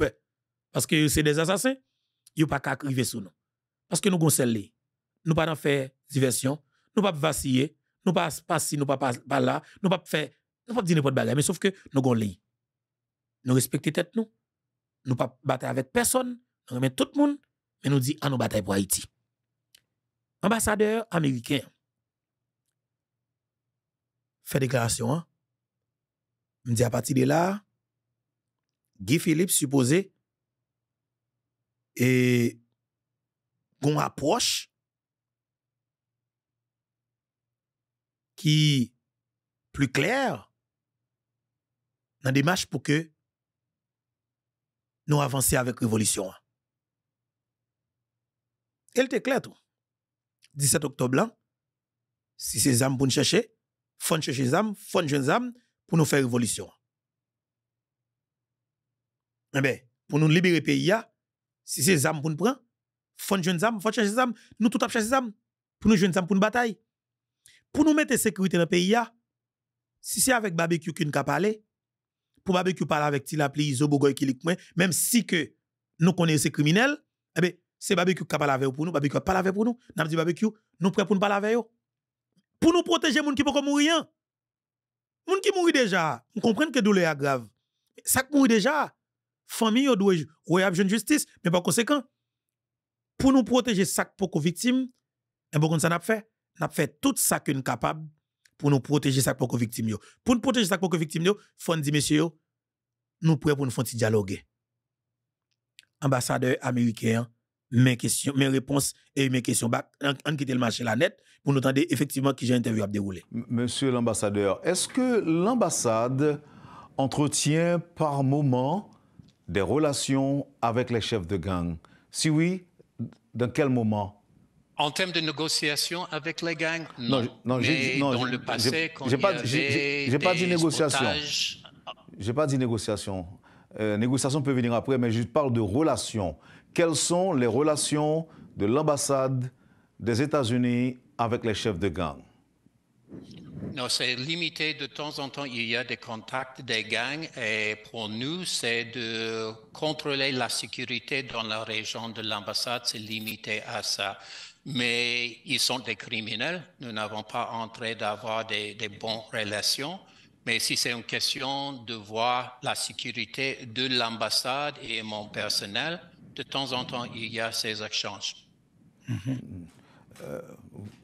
parce que c'est des assassins yo pas qu'à criver nous parce que nous goncelons. Nous pas faire diversion, nous ne pas vaciller, nous ne pas passer, nous pas pas là, nous pas faire, nous pas dire n'importe quoi, mais sauf que nous goncelons. Nous respectons tête nous. Nous pas battre avec personne, nous remet tout le monde, mais nous disons à ah, nous bataille pour Haïti. Ambassadeur américain fait déclaration. Hein. me dit à partir de là, Guy Philippe supposé et gon approche qui plus clair, dans démarche pour que nous avancions avec révolution. Elle était claire tout. 17 octobre si c'est âmes pour nous chercher, font chercher âmes, faut jeunes âmes pour nous faire révolution. Eh bien, pour nous libérer le pays, si ces âmes pour nous prendre, faut jeune zam, faut chercher zam, nous tout à chercher zam pour nous jeune pour une bataille. Pour nous mettre sécurité dans le pays Si c'est avec barbecue qu'on peut parler, pour barbecue parler avec Tilapli, Iso qui Kilikmwen, même si que nous connaissons ces criminels, eh ben c'est barbecue qui parle avec pour nous, barbecue parle avec pour nous. N'a dit barbecue, nous prêts pour nous parler avec Pour nous protéger moun qui peut mourir. Moun qui mourit déjà, nous comprenons que douleur est grave. Ça qui mourit déjà, famille doit jouer jeune justice, mais par conséquent pour nous protéger ça pour victime, et eh bon, ça n'a fait, n'a fait tout ça qu'une capable pour nous protéger ça pour victime. Pour nous protéger ça pour victime, il faut nous dire, nous prêts pour nous faire dialoguer. Ambassadeur américain, mes questions, mes réponses et mes questions. En quitter le marché la net pour nous entendre effectivement qui j'ai interview à dérouler. Monsieur l'ambassadeur, est-ce que l'ambassade entretient par moment des relations avec les chefs de gang Si oui, dans quel moment En termes de négociation avec les gangs Non, non, non j'ai pas, pas dit négociation. J'ai pas dit négociation. Euh, négociation peut venir après, mais je parle de relations. Quelles sont les relations de l'ambassade des États-Unis avec les chefs de gang non, c'est limité de temps en temps. Il y a des contacts des gangs et pour nous, c'est de contrôler la sécurité dans la région de l'ambassade. C'est limité à ça. Mais ils sont des criminels. Nous n'avons pas entré d'avoir des, bonnes relations. Mais si c'est une question de voir la sécurité de l'ambassade et mon personnel, de temps en temps, il y a ces échanges. Mhm. Euh,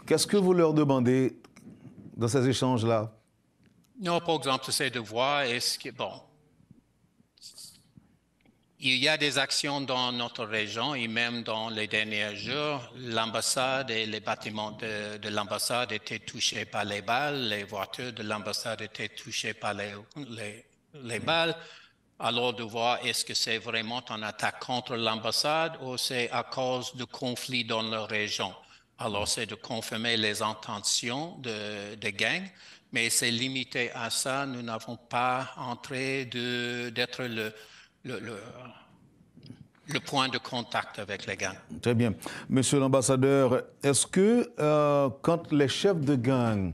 qu'est-ce que vous leur demandez dans ces échanges-là? Non, par exemple, c'est de voir est-ce que, bon, il y a des actions dans notre région et même dans les derniers jours, l'ambassade et les bâtiments de, l'ambassade étaient touchés par les balles, les voitures de l'ambassade étaient touchées par les, les, balles. Alors de voir est-ce que c'est vraiment une attaque contre l'ambassade ou c'est à cause de conflits dans la région. Alors, c'est de confirmer les intentions de, gangs, mais c'est limité à ça. Nous n'avons pas entré d'être le, point de contact avec les gangs. Très bien. Monsieur l'ambassadeur, est-ce que euh, quand les chefs de gang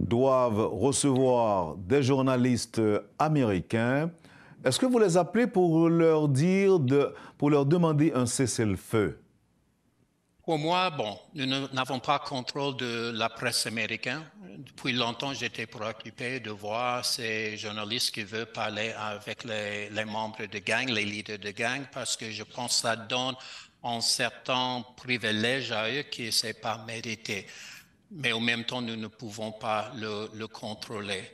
doivent recevoir des journalistes américains, est-ce que vous les appelez pour leur dire, pour leur demander un cessez-le-feu pour moi, bon, nous n'avons pas contrôle de la presse américaine. Depuis longtemps, j'étais préoccupé de voir ces journalistes qui veulent parler avec les, membres de gang, les leaders de gang, parce que je pense que ça donne un certain privilège à eux qui ne s'est pas mérité. Mais en même temps, nous ne pouvons pas le, le contrôler.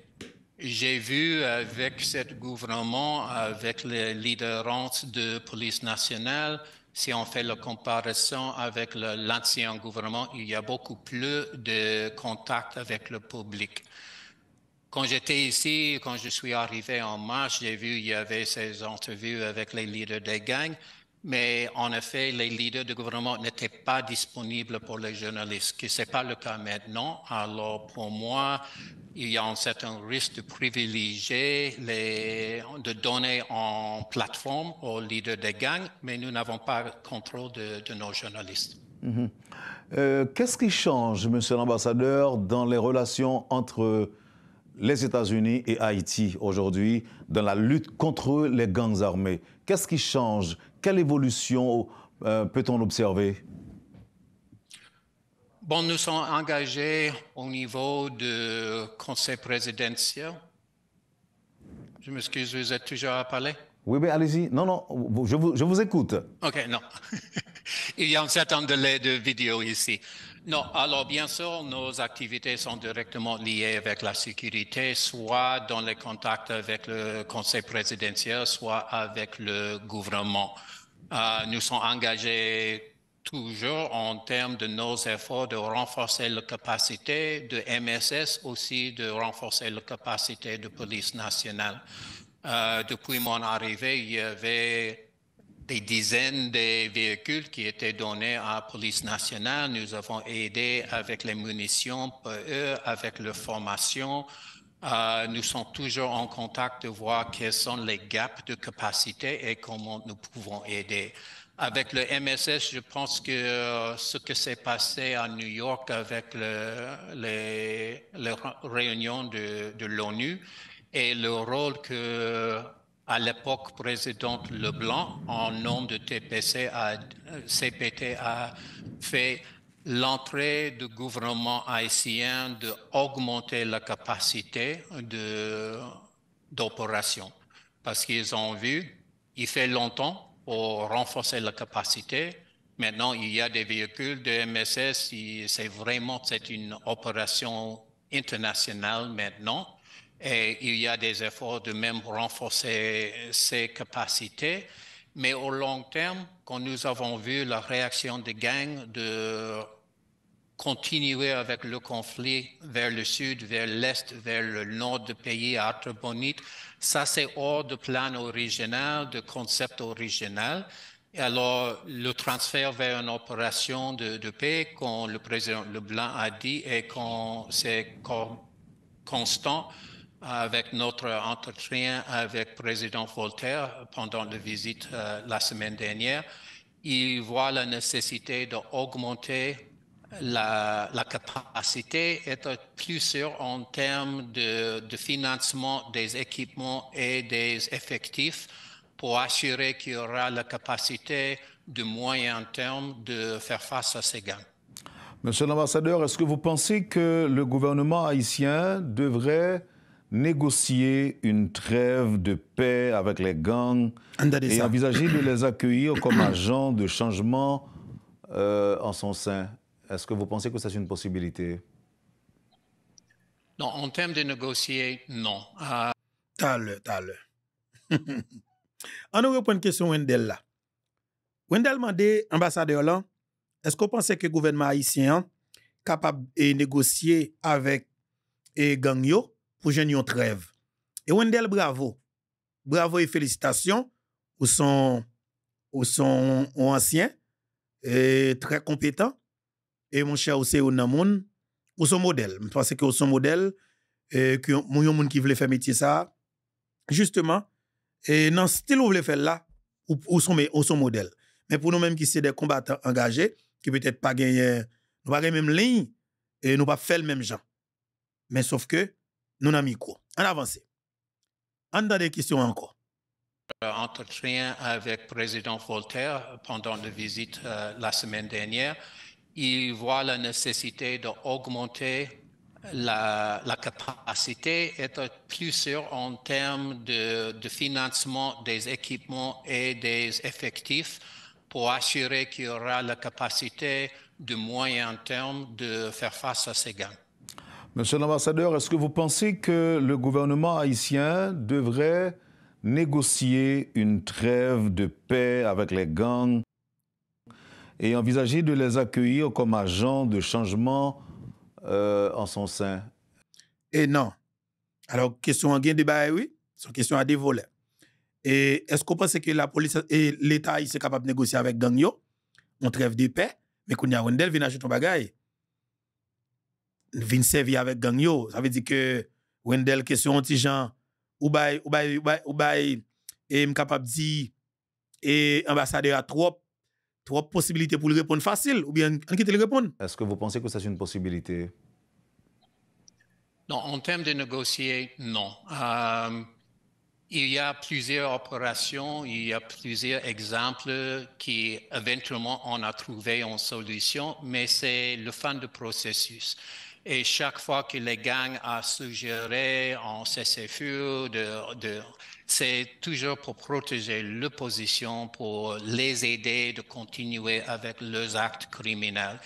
J'ai vu avec ce gouvernement, avec les leaders de police nationale, si on fait la comparaison avec l'ancien gouvernement, il y a beaucoup plus de contacts avec le public. Quand j'étais ici, quand je suis arrivé en mars, j'ai vu qu'il y avait ces entrevues avec les leaders des gangs mais en effet, les leaders du gouvernement n'étaient pas disponibles pour les journalistes, ce n'est pas le cas maintenant. Alors, pour moi, il y a un certain risque de privilégier, les, de donner en plateforme aux leaders des gangs, mais nous n'avons pas contrôle de, nos journalistes. Mhm. Euh, qu'est-ce qui change, monsieur l'ambassadeur, dans les relations entre les États-Unis et Haïti aujourd'hui dans la lutte contre les gangs armés Qu'est-ce qui change quelle évolution euh, peut-on observer Bon, nous sommes engagés au niveau du conseil présidentiel. Je m'excuse, vous êtes toujours à parler Oui, mais allez-y. Non, non, je vous, je vous écoute. OK, non. Il y a un certain délai de vidéo ici. Non, alors bien sûr, nos activités sont directement liées avec la sécurité, soit dans les contacts avec le conseil présidentiel, soit avec le gouvernement. Euh, nous sommes engagés toujours en termes de nos efforts de renforcer la capacité de MSS, aussi de renforcer la capacité de police nationale. Euh, depuis mon arrivée, il y avait des dizaines de véhicules qui étaient donnés à la police nationale. Nous avons aidé avec les munitions pour eux, avec leur formation, euh, nous sommes toujours en contact de voir quels sont les gaps de capacité et comment nous pouvons aider. Avec le MSS, je pense que euh, ce que s'est passé à New York avec le, les, réunions de, l'ONU et le rôle que euh, à l'époque présidente Leblanc, en nom de TPC, à CPT, a fait l'entrée du gouvernement haïtien d'augmenter la capacité de d'opération. Parce qu'ils ont vu, il fait longtemps pour renforcer la capacité. Maintenant, il y a des véhicules de MSS. C'est vraiment c'est une opération internationale maintenant. Et il y a des efforts de même renforcer ces capacités. Mais au long terme, quand nous avons vu la réaction des gangs de continuer avec le conflit vers le sud, vers l'est, vers le nord du pays, à Bonite, ça c'est hors de plan original, de concept original. Et alors, le transfert vers une opération de, paix, comme le président Leblanc a dit, et quand c'est constant, avec notre entretien avec le président Voltaire pendant la visite euh, la semaine dernière, il voit la nécessité d'augmenter la, la, capacité, être plus sûr en termes de, de, financement des équipements et des effectifs pour assurer qu'il y aura la capacité de moyen terme de faire face à ces gains. Monsieur l'ambassadeur, est-ce que vous pensez que le gouvernement haïtien devrait négocier une trêve de paix avec les gangs et envisager de les accueillir comme agents de changement euh, en son sein. Est-ce que vous pensez que c'est une possibilité Non, en termes de négocier, non. T'as le, t'as On nous une question Wendell Wendell m'a dit, ambassadeur là, est-ce que vous pensez que le gouvernement haïtien capable de négocier avec les gangs pour gagner une trêve. Et Wendel bravo. Bravo et félicitations. Ou son, ou son ancien, et très compétent. Et mon cher, aussi, ou namoun, Vous son modèle. Je pense que son modèle, et que mon qui voulait faire métier ça, justement, et dans ce style vous voulez faire là, vous son, modèle. Mais pour nous-mêmes qui sommes des combattants engagés, qui peut-être pas gagner, nous pas même ligne, et nous pas faire le même genre. Mais sauf que, nous avons micro. En avance. En des questions encore. Euh, entretien avec le président Voltaire pendant la visite euh, la semaine dernière, il voit la nécessité d'augmenter la, la, capacité, être plus sûr en termes de, de financement des équipements et des effectifs pour assurer qu'il y aura la capacité de moyen terme de faire face à ces gains. Monsieur l'ambassadeur, est-ce que vous pensez que le gouvernement haïtien devrait négocier une trêve de paix avec les gangs et envisager de les accueillir comme agents de changement euh, en son sein? Et eh non. Alors, question en gain oui. C'est une question à des volets. Et est-ce qu'on pense que la police et l'État sont capables de négocier avec les une On trêve de paix, mais qu'on y a un vient acheter ton bagage vin vient avec gang Ça veut dire que Wendell, question petit gens, ou bay, ou bay, ou et m'capable dit et ambassadeur a trois possibilités pour lui répondre facile, ou bien on quitte le répondre. Est-ce que vous pensez que c'est une possibilité? Non, en termes de négocier, non. Euh, il y a plusieurs opérations, il y a plusieurs exemples qui, éventuellement, on a trouvé une solution, mais c'est le fin du processus. Et chaque fois que les gangs a suggéré en cessez de, c'est toujours pour protéger l'opposition, pour les aider de continuer avec leurs actes criminels.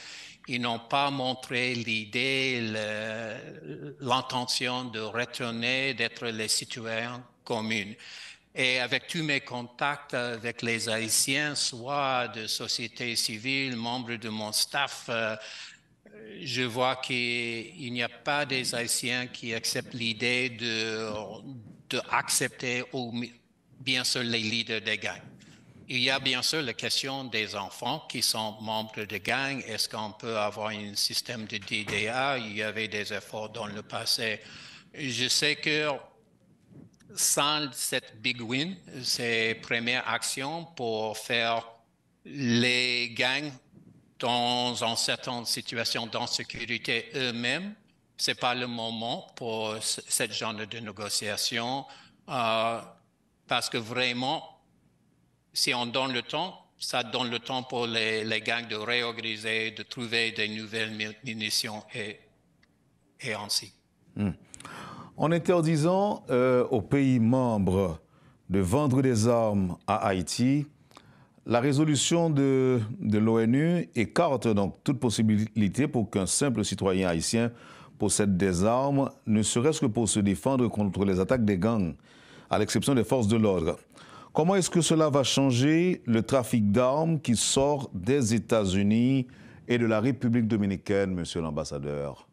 Ils n'ont pas montré l'idée, l'intention de retourner, d'être les citoyens communes. Et avec tous mes contacts avec les Haïtiens, soit de société civile, membres de mon staff, euh, je vois qu'il n'y a pas des Haïtiens qui acceptent l'idée de, de accepter ou bien sûr les leaders des gangs. Il y a bien sûr la question des enfants qui sont membres de gangs. Est-ce qu'on peut avoir un système de DDA Il y avait des efforts dans le passé. Je sais que sans cette big win, ces premières actions pour faire les gangs dans une certaine situation d'insécurité eux-mêmes. Ce n'est pas le moment pour ce genre de négociation euh, parce que vraiment, si on donne le temps, ça donne le temps pour les, gangs de réorganiser, de trouver des nouvelles munitions et, et ainsi. Hmm. En interdisant euh, aux pays membres de vendre des armes à Haïti, la résolution de, l'ONU écarte donc toute possibilité pour qu'un simple citoyen haïtien possède des armes, ne serait-ce que pour se défendre contre les attaques des gangs, à l'exception des forces de l'ordre. Comment est-ce que cela va changer le trafic d'armes qui sort des États-Unis et de la République dominicaine, monsieur l'ambassadeur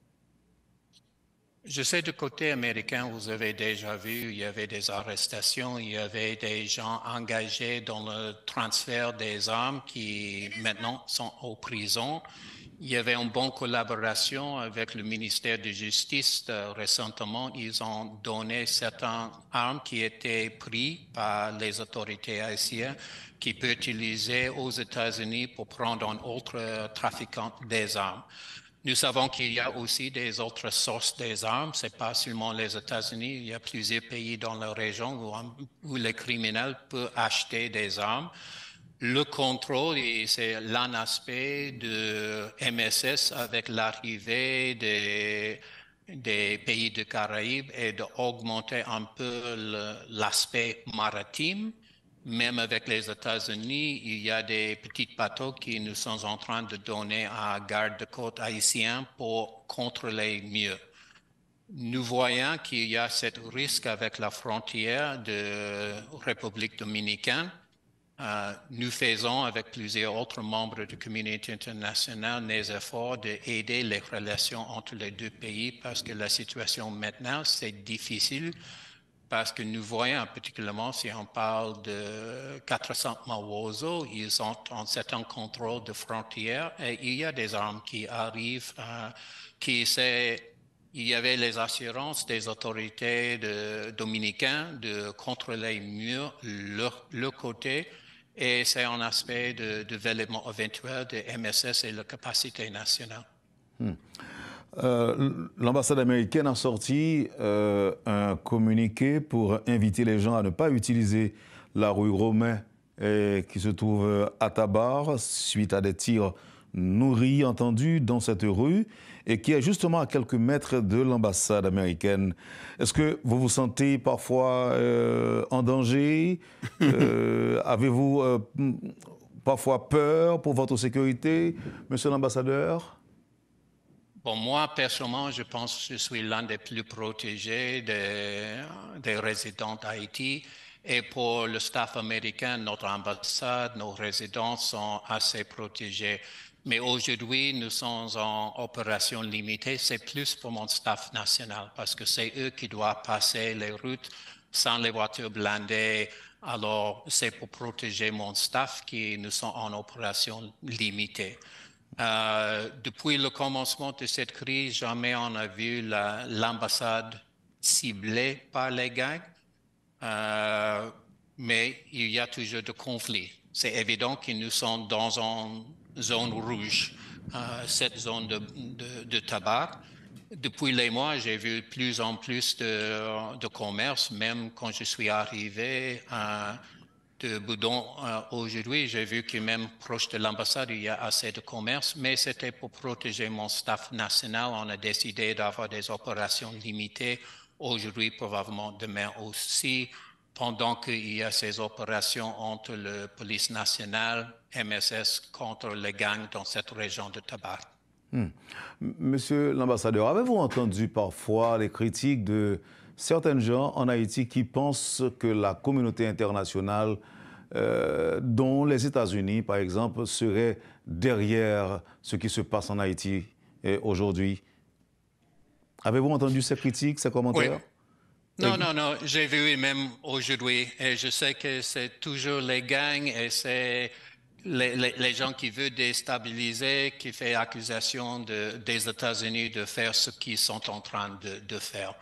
je sais du côté américain, vous avez déjà vu, il y avait des arrestations, il y avait des gens engagés dans le transfert des armes qui maintenant sont aux prisons. Il y avait une bonne collaboration avec le ministère de Justice. Euh, récemment, ils ont donné certaines armes qui étaient prises par les autorités haïtiennes, qui peut utiliser aux États-Unis pour prendre un autre trafiquant des armes. Nous savons qu'il y a aussi des autres sources des armes. Ce n'est pas seulement les États-Unis. Il y a plusieurs pays dans la région où, les criminels peuvent acheter des armes. Le contrôle, c'est l'un aspect de MSS avec l'arrivée des, des pays de Caraïbes et d'augmenter un peu l'aspect maritime même avec les États-Unis, il y a des petits bateaux qui nous sont en train de donner à garde-côte haïtien pour contrôler mieux. Nous voyons qu'il y a ce risque avec la frontière de République dominicaine. Euh, nous faisons avec plusieurs autres membres de la communauté internationale des efforts d'aider les relations entre les deux pays parce que la situation maintenant, c'est difficile parce que nous voyons, particulièrement si on parle de 400 Mawozo, ils sont en certain contrôle de frontières et il y a des armes qui arrivent, euh, qui c'est il y avait les assurances des autorités de, dominicaines de contrôler mieux leur, côté et c'est un aspect de, développement éventuel de MSS et la capacité nationale. Hmm. Euh, l'ambassade américaine a sorti euh, un communiqué pour inviter les gens à ne pas utiliser la rue Romain qui se trouve à Tabar suite à des tirs nourris entendus dans cette rue et qui est justement à quelques mètres de l'ambassade américaine. Est-ce que vous vous sentez parfois euh, en danger Avez-vous parfois peur pour votre sécurité, monsieur l'ambassadeur pour moi, personnellement, je pense que je suis l'un des plus protégés des, des résidents d'Haïti. Et pour le staff américain, notre ambassade, nos résidents sont assez protégés. Mais aujourd'hui, nous sommes en opération limitée. C'est plus pour mon staff national parce que c'est eux qui doivent passer les routes sans les voitures blindées. Alors, c'est pour protéger mon staff qui nous sont en opération limitée. Euh, depuis le commencement de cette crise, jamais on a vu l'ambassade ciblée par les gangs, euh, mais il y a toujours des conflits. C'est évident qu'ils nous sommes dans une zone rouge, euh, cette zone de, de, tabac. Depuis les mois, j'ai vu plus en plus de, de commerce, même quand je suis arrivé. à de Boudon euh, aujourd'hui. J'ai vu que même proche de l'ambassade, il y a assez de commerce, mais c'était pour protéger mon staff national. On a décidé d'avoir des opérations limitées aujourd'hui, probablement demain aussi, pendant qu'il y a ces opérations entre la police nationale, MSS, contre les gangs dans cette région de Tabar. Hmm. Monsieur l'ambassadeur, avez-vous entendu parfois les critiques de certaines gens en Haïti qui pensent que la communauté internationale, euh, dont les États-Unis, par exemple, seraient derrière ce qui se passe en Haïti eh, aujourd'hui. Avez-vous entendu ces critiques, ces commentaires Non, non, non, j'ai vu même aujourd'hui, et je sais que c'est toujours les gangs et c'est les, gens qui veulent déstabiliser, qui font accusation des États-Unis de faire ce qu'ils sont en train de faire.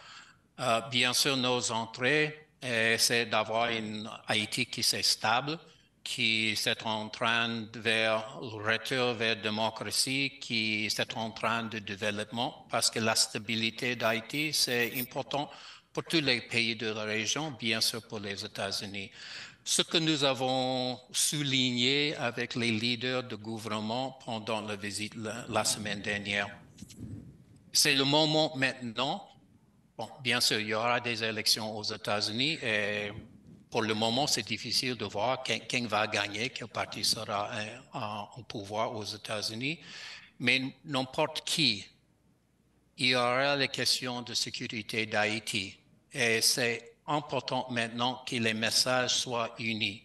Euh, bien sûr, nos entrées, euh, c'est d'avoir une Haïti qui s'est stable, qui s'est en train vers le retour vers la démocratie, qui s'est en train de développement, parce que la stabilité d'Haïti, c'est important pour tous les pays de la région, bien sûr pour les États-Unis. Ce que nous avons souligné avec les leaders de gouvernement pendant la visite la semaine dernière, c'est le moment maintenant Bon, bien sûr, il y aura des élections aux États-Unis et pour le moment, c'est difficile de voir qui, va gagner, quel parti sera euh, en, pouvoir aux États-Unis. Mais n'importe qui, il y aura les questions de sécurité d'Haïti. Et c'est important maintenant que les messages soient unis.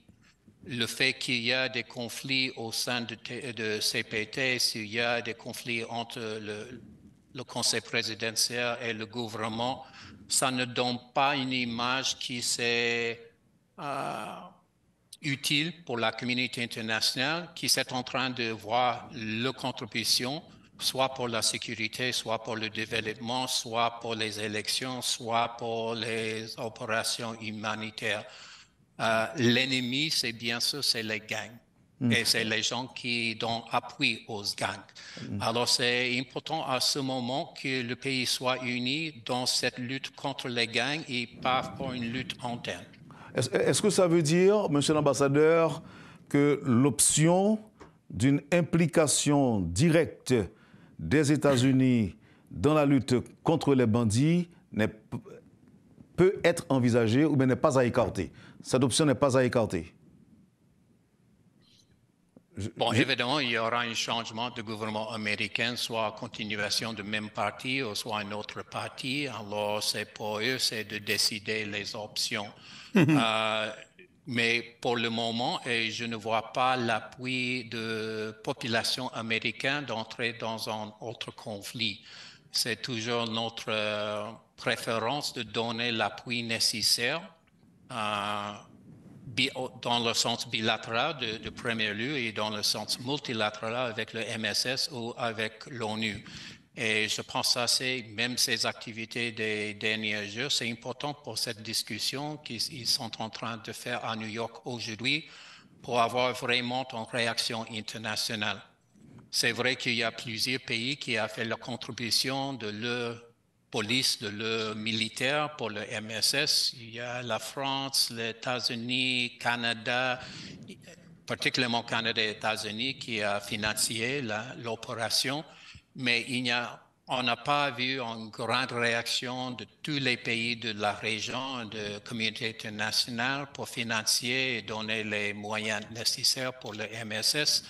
Le fait qu'il y a des conflits au sein de, de CPT, s'il y a des conflits entre le, le conseil présidentiel et le gouvernement, ça ne donne pas une image qui est euh, utile pour la communauté internationale qui est en train de voir le contribution, soit pour la sécurité, soit pour le développement, soit pour les élections, soit pour les opérations humanitaires. Euh, l'ennemi, c'est bien sûr, c'est les gangs. Mm. Et c'est les gens qui donnent appui aux gangs. Mm. Alors c'est important à ce moment que le pays soit uni dans cette lutte contre les gangs et pas pour une lutte interne. Est-ce que ça veut dire, monsieur l'ambassadeur, que l'option d'une implication directe des États-Unis dans la lutte contre les bandits peut être envisagée ou n'est pas à écarter Cette option n'est pas à écarter. Bon, évidemment, il y aura un changement de gouvernement américain, soit continuation du même parti ou soit un autre parti. Alors, c'est pour eux, c'est de décider les options. Euh, mais pour le moment, et je ne vois pas l'appui de population américaine d'entrer dans un autre conflit. C'est toujours notre euh, préférence de donner l'appui nécessaire. à euh, dans le sens bilatéral de, premier lieu et dans le sens multilatéral avec le MSS ou avec l'ONU. Et je pense que même ces activités des derniers jours, c'est important pour cette discussion qu'ils sont en train de faire à New York aujourd'hui pour avoir vraiment une réaction internationale. C'est vrai qu'il y a plusieurs pays qui ont fait la contribution de leur police, de le militaire, pour le MSS. Il y a la France, les États-Unis, Canada, particulièrement Canada et États-Unis, qui a financé l'opération, mais il n'y a on n'a pas vu une grande réaction de tous les pays de la région, de la communauté internationale pour financer et donner les moyens nécessaires pour le MSS.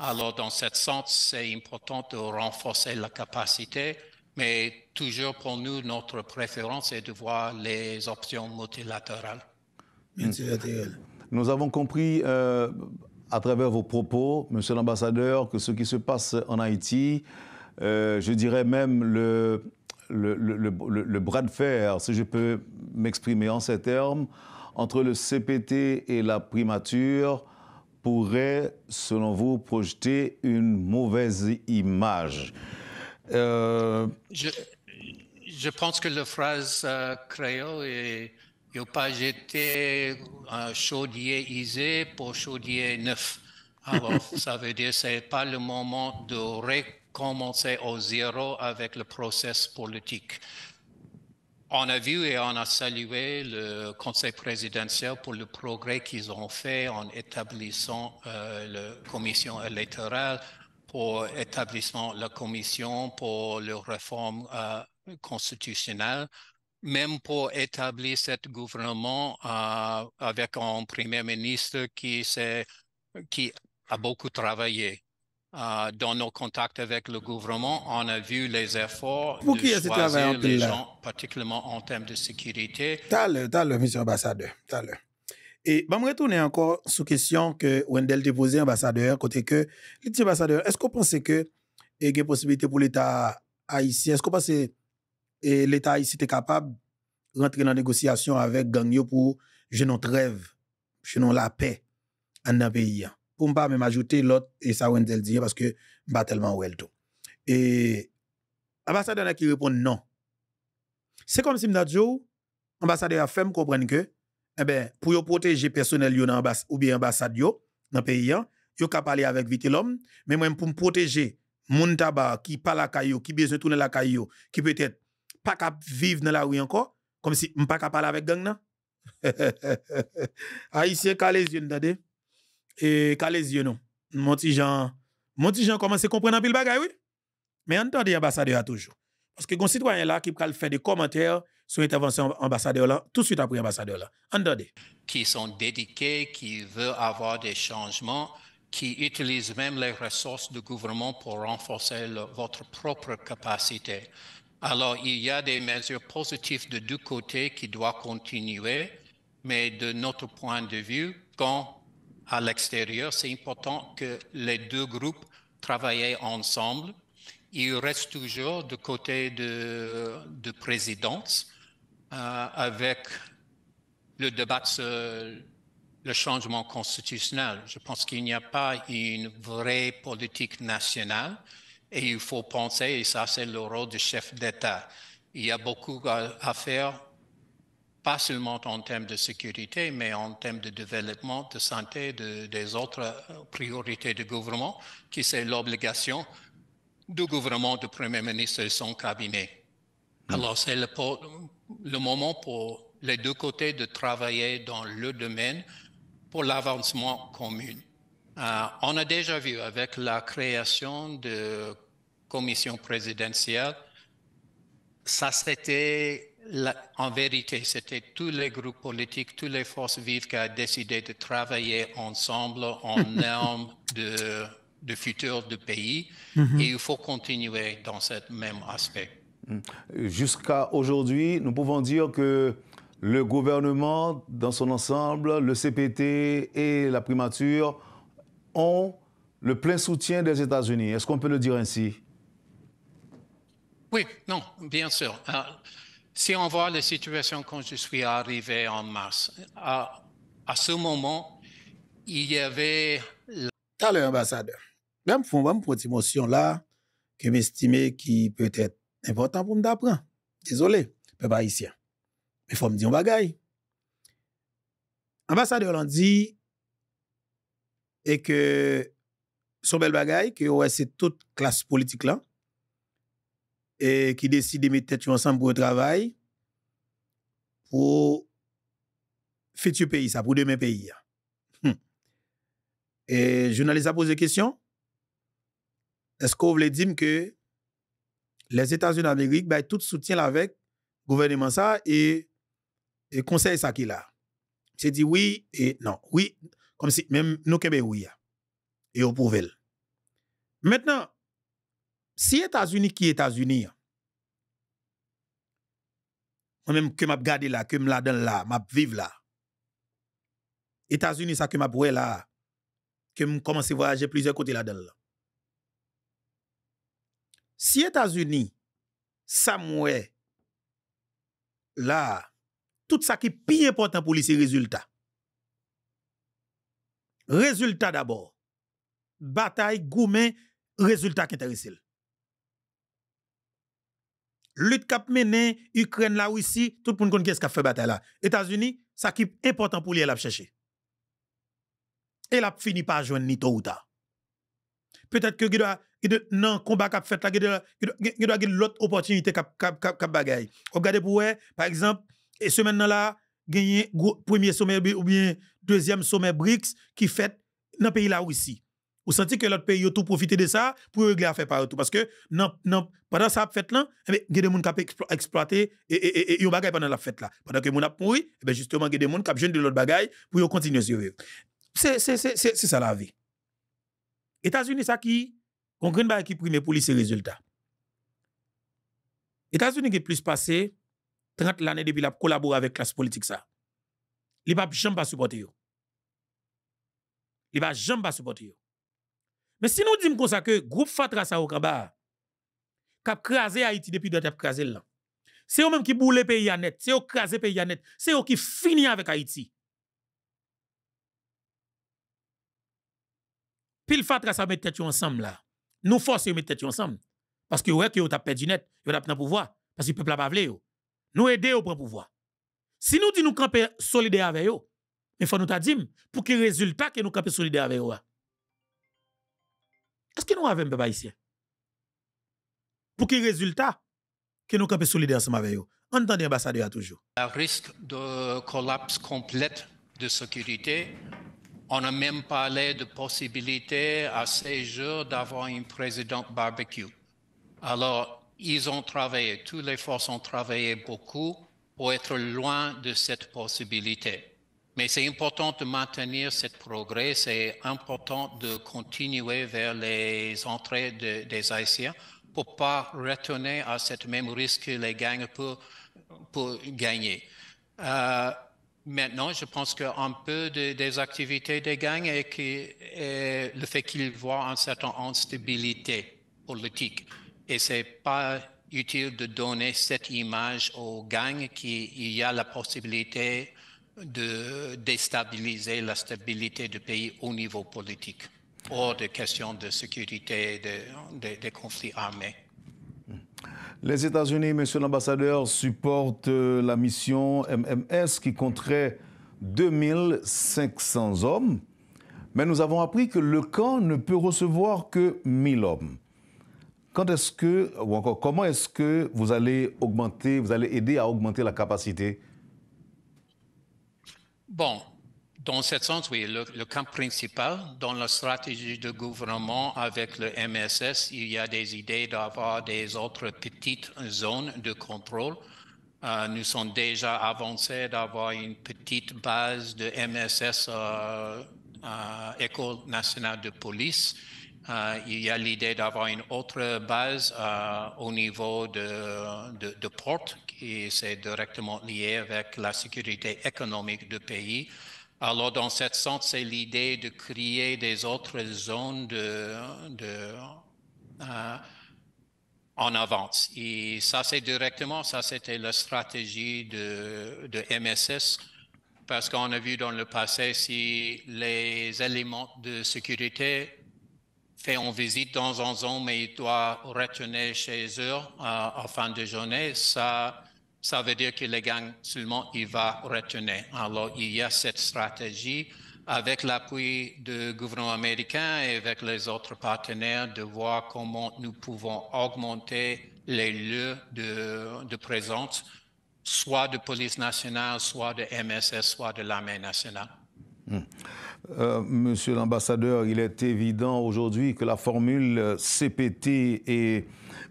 Alors, dans cette sens, c'est important de renforcer la capacité mais toujours pour nous, notre préférence est de voir les options multilatérales. Mm. Nous avons compris euh, à travers vos propos, Monsieur l'ambassadeur, que ce qui se passe en Haïti, euh, je dirais même le, le, bras de fer, si je peux m'exprimer en ces termes, entre le CPT et la primature pourrait, selon vous, projeter une mauvaise image. Euh, je, pense que la phrase euh, créole est « n'y a pas jeté un chaudier isé pour chaudier neuf ». Alors, ça veut dire que ce n'est pas le moment de recommencer au zéro avec le process politique. On a vu et on a salué le Conseil présidentiel pour le progrès qu'ils ont fait en établissant euh, la commission électorale pour de la commission pour les réformes euh, constitutionnelles, constitutionnelle, même pour établir ce gouvernement euh, avec un premier ministre qui, qui a beaucoup travaillé. Euh, dans nos contacts avec le gouvernement, on a vu les efforts pour de qui choisir gens, particulièrement en termes de sécurité. T'as le, t'as monsieur l'ambassadeur, t'as et je vais retourner encore sous question que Wendell posée, ambassadeur, côté que, l'état ambassadeur, est-ce qu'on pensez que il y a des possibilités pour l'État haïtien? Est-ce qu'on pensez que l'État haïtien est capable de rentrer dans la négociation avec Gagnon pour je notre rêve, je la paix en un pays? Pour ne pas même ajouter l'autre, et ça Wendell dit, parce que je tellement Welto. Et l'ambassadeur qui répond non. C'est comme si Mdadjo, l'ambassadeur a fait comprendre que eh ben, pour yo protéger personnel yo ou bien ambassade yo dans pays hein, yo, yo parler avec vite l'homme, mais même pour me protéger mon tabac qui pas la caillou, qui besoin tourner la caillou, qui peut-être pas cap vivre dans la rue encore, comme si m'pas pas parler avec gang nan. Haïtien ka les yeux n'tande et ka les yeux non. Mon petit Jean, mon petit Jean commence à comprendre un pile bagaille oui. Mais entendez ambassadeur toujours parce que gon citoyen là qui peut faire des commentaires sur l'intervention ambassadeur là, tout de suite après ambassadeur là. Qui sont dédiés, qui veulent avoir des changements, qui utilisent même les ressources du gouvernement pour renforcer votre propre capacité. Alors, il y a des mesures positives de deux côtés qui doivent continuer, mais de notre point de vue, quand à l'extérieur, c'est important que les deux groupes travaillent ensemble il reste toujours de côté de, de présidence euh, avec le débat sur le changement constitutionnel. Je pense qu'il n'y a pas une vraie politique nationale et il faut penser, et ça c'est le rôle du chef d'État, il y a beaucoup à, faire, pas seulement en termes de sécurité, mais en termes de développement, de santé, de, des autres priorités du gouvernement, qui c'est l'obligation du gouvernement, du Premier ministre et son cabinet. Mm. Alors c'est le le moment pour les deux côtés de travailler dans le domaine pour l'avancement commun. Euh, on a déjà vu avec la création de commission présidentielle, ça c'était en vérité, c'était tous les groupes politiques, toutes les forces vives qui ont décidé de travailler ensemble en normes de, de futur du pays. Mm-hmm. Et il faut continuer dans ce même aspect. Mm. Jusqu'à aujourd'hui, nous pouvons dire que le gouvernement dans son ensemble, le CPT et la primature ont le plein soutien des États-Unis. Est-ce qu'on peut le dire ainsi Oui, non, bien sûr. Euh, si on voit la situation quand je suis arrivé en mars, à, euh, à ce moment, il y avait... T'as l'ambassadeur. Même pour même pour motion là, que m'estimait qui peut-être Impotant pou m da pran. Dizole, pe parisien. Me fò m di yon bagay. Ambasade Hollande di e ke son bel bagay ki ou ese tout klas politik la e ki desi di mi tet yon ansan pou yon travay pou fetu peyi sa, pou demen peyi. E jounalisa pose kisyon esko vle dim ke les États-Unis d'Amérique, ben, tout soutien avec le gouvernement ça et, le conseil ça qu'il a. C'est dit oui et non. Oui, comme si même nous sommes oui. Et on pouvait. Maintenant, si États-Unis qui États-Unis, moi-même que m'a gardé là, que m'a dans là, m'a vivre là. États-Unis ça que m'a là, que m'a commencé à voyager plusieurs côtés là-dedans là dedans Si Etats-Unis sa mwè la, tout sa ki pi important pou li si rezultat. Rezultat d'abord. Bataï, goumen, rezultat ki teresil. Lut kap menen, Ukren la ou si, tout pou nkoun ki eska fe bataï la. Etats-Unis, sa ki important pou li el ap chèche. El ap fini pa jwen ni tou ou ta. Petèt ke gido a... dans non combat qu'a fait là, il doit avoir l'autre opportunité qu'a bagaille. Regardez pour par exemple, et semaine là, le premier sommet ou bien deuxième sommet BRICS qui fait dans pays là aussi. Vous sentez que l'autre pays a tout profité de ça pour régler la par tout. Parce que non, non, pendant ça fête là, il eh y a des ben, gens qui ont exploité et ils e, e, e, ont bagaille pendant la fête là. Pendant que les gens ont ben justement, il y a des monde qui ont besoin de l'autre bagaille pour continuer à c'est C'est ça la vie. États-Unis, ça qui on grand pas qui prime pour les résultats. résultat. États-Unis qui plus passé 30 l'année depuis la collaboré avec la classe politique ça. Il pas jamais pas supporter yo. Il va jamais pas supporter yo. Mais si nous disons que le groupe Fatra ça au Kamba crasé Haïti depuis doit être là. C'est eux même qui le pays à net, c'est eux le pays à net, c'est eux qui finit avec Haïti. Pile Fatra ça met tête ensemble là nous forcer mettre têtes ensemble. Parce que ouais, que vous avez perdu net, vous avez le pouvoir. Parce que le peuple n'a pas voulu. Nous aider au prendre pouvoir. Si nous disons nous camper solidaire avec eux, mais faut nous dire pour que le résultat que nous camper solidaire avec eux. Hein. Est-ce que nous avons un peuple haïtien? Pour que le résultat que nous camper solidaire ensemble avec eux. Entendez l'ambassadeur toujours. Le risque de collapse complète de sécurité on a même parlé de possibilité à ces jours d'avoir une présidente barbecue. Alors, ils ont travaillé, tous les forces ont travaillé beaucoup pour être loin de cette possibilité. Mais c'est important de maintenir cette progrès, c'est important de continuer vers les entrées des Haïtiens pour pas retourner à ce même risque que les gangs pour pour gagner. Euh, maintenant, je pense qu'un peu des activités des gangs est, qui, le fait qu'ils voient un certain instabilité politique. Et c'est pas utile de donner cette image aux gangs qu'il y a la possibilité de déstabiliser la stabilité du pays au niveau politique, hors de questions de sécurité des conflits armés. Les États-Unis, monsieur l'ambassadeur, supportent euh, la mission MMS qui compterait 2500 hommes, mais nous avons appris que le camp ne peut recevoir que 1000 hommes. Quand est-ce que, ou encore, comment est-ce que vous allez augmenter, vous allez aider à augmenter la capacité Bon, dans ce sens, oui, le, camp principal, dans la stratégie de gouvernement avec le MSS, il y a des idées d'avoir des autres petites zones de contrôle. Euh, nous sommes déjà avancés d'avoir une petite base de MSS euh, euh, École nationale de police. Euh, il y a l'idée d'avoir une autre base au niveau de, de, Porte, qui est directement liée avec la sécurité économique du pays. Alors, dans ce sens, c'est l'idée de créer des autres zones de, euh, en avance. Et ça, c'est directement, ça, c'était la stratégie de, de MSS, parce qu'on a vu dans le passé, si les éléments de sécurité font on visite dans un zone, mais ils doivent retourner chez eux euh, en fin de journée, ça ça veut dire que les gangs seulement il va retenir. Alors il y a cette stratégie avec l'appui du gouvernement américain et avec les autres partenaires de voir comment nous pouvons augmenter les lieux de, présence, soit de police nationale, soit de MSS, soit de l'armée nationale. Hmm. Euh, monsieur l'ambassadeur, il est évident aujourd'hui que la formule CPT est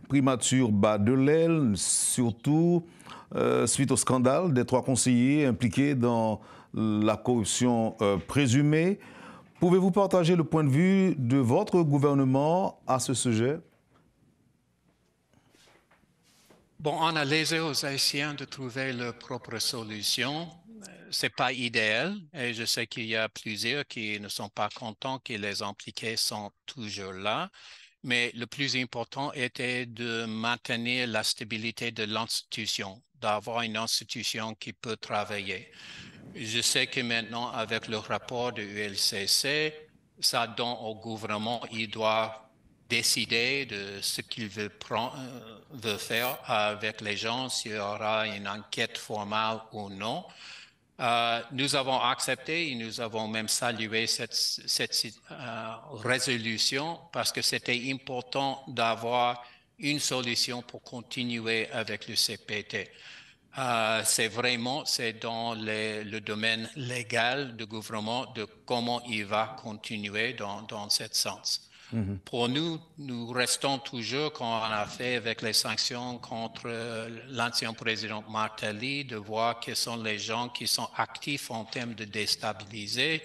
primature bas de l'aile, surtout euh, suite au scandale des trois conseillers impliqués dans la corruption euh, présumée. Pouvez-vous partager le point de vue de votre gouvernement à ce sujet Bon, on a laissé aux Haïtiens de trouver leur propre solution. Euh, c'est pas idéal et je sais qu'il y a plusieurs qui ne sont pas contents que les impliqués sont toujours là. Mais le plus important était de maintenir la stabilité de l'institution d'avoir une institution qui peut travailler. Je sais que maintenant, avec le rapport de ULCC, ça donne au gouvernement, il doit décider de ce qu'il veut, prendre, de euh, faire avec les gens, s'il y aura une enquête formale ou non. Euh, nous avons accepté et nous avons même salué cette, euh, résolution parce que c'était important d'avoir une solution pour continuer avec le CPT. Euh, c'est vraiment c'est dans le domaine légal du gouvernement de comment il va continuer dans, dans ce sens. Mhm. Pour nous, nous restons toujours, comme on a fait avec les sanctions contre euh, l'ancien président Martelly, de voir quels sont les gens qui sont actifs en termes de déstabiliser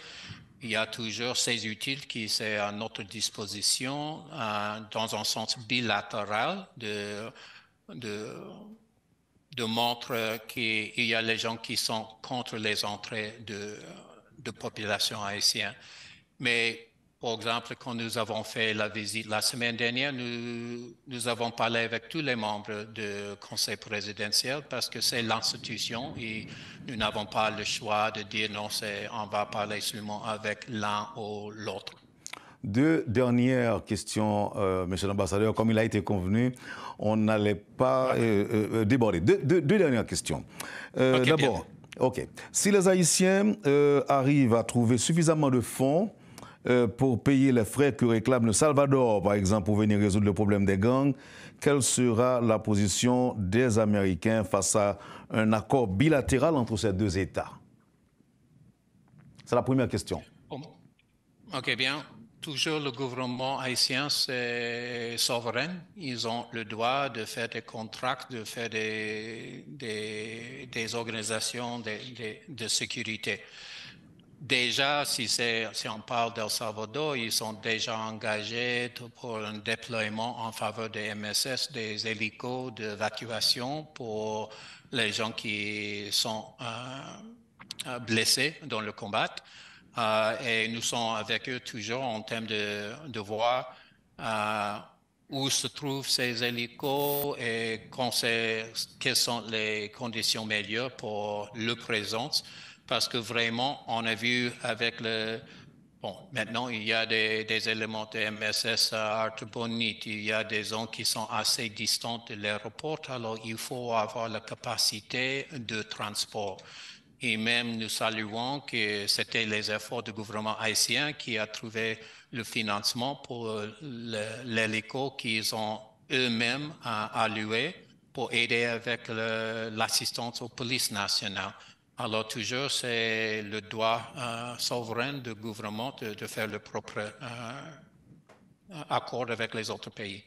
il y a toujours ces outils qui sont à notre disposition euh, dans un sens bilatéral de, de, de montrer qu'il y a les gens qui sont contre les entrées de, de population haïtienne. Mais par exemple, quand nous avons fait la visite la semaine dernière, nous, nous avons parlé avec tous les membres du Conseil présidentiel parce que c'est l'institution et nous n'avons pas le choix de dire non, on va parler seulement avec l'un ou l'autre. Deux dernières questions, M. Euh, monsieur l'ambassadeur. Comme il a été convenu, on n'allait pas euh, euh, déborder. Deux, dernières questions. D'abord, OK. Si les Haïtiens arrivent à trouver suffisamment de fonds euh, pour payer les frais que réclame le Salvador, par exemple, pour venir résoudre le problème des gangs Quelle sera la position des Américains face à un accord bilatéral entre ces deux États C'est la première question. Ok, bien. Toujours le gouvernement haïtien, c'est souverain. Ils ont le droit de faire des contrats, de faire des, organisations de sécurité. Déjà, si, on parle d'El Salvador, ils sont déjà engagés pour un déploiement en faveur des MSS, des hélicos d'évacuation pour les gens qui sont euh, euh, blessés dans le combat. Euh, et nous sommes avec eux toujours en termes de, voir où se trouvent ces hélicos et quelles sont les conditions meilleures pour leur présence parce que vraiment, on a vu avec le... Bon, maintenant, il y a des, éléments de MSS à il y a des zones qui sont assez distantes de l'aéroport, alors il faut avoir la capacité de transport. Et même nous saluons que c'était les efforts du gouvernement haïtien qui a trouvé le financement pour l'hélico qu'ils ont eux-mêmes alloué pour aider avec l'assistance aux polices nationales. Alors toujours, c'est le droit euh, souverain du gouvernement de, faire le propre euh, accord avec les autres pays.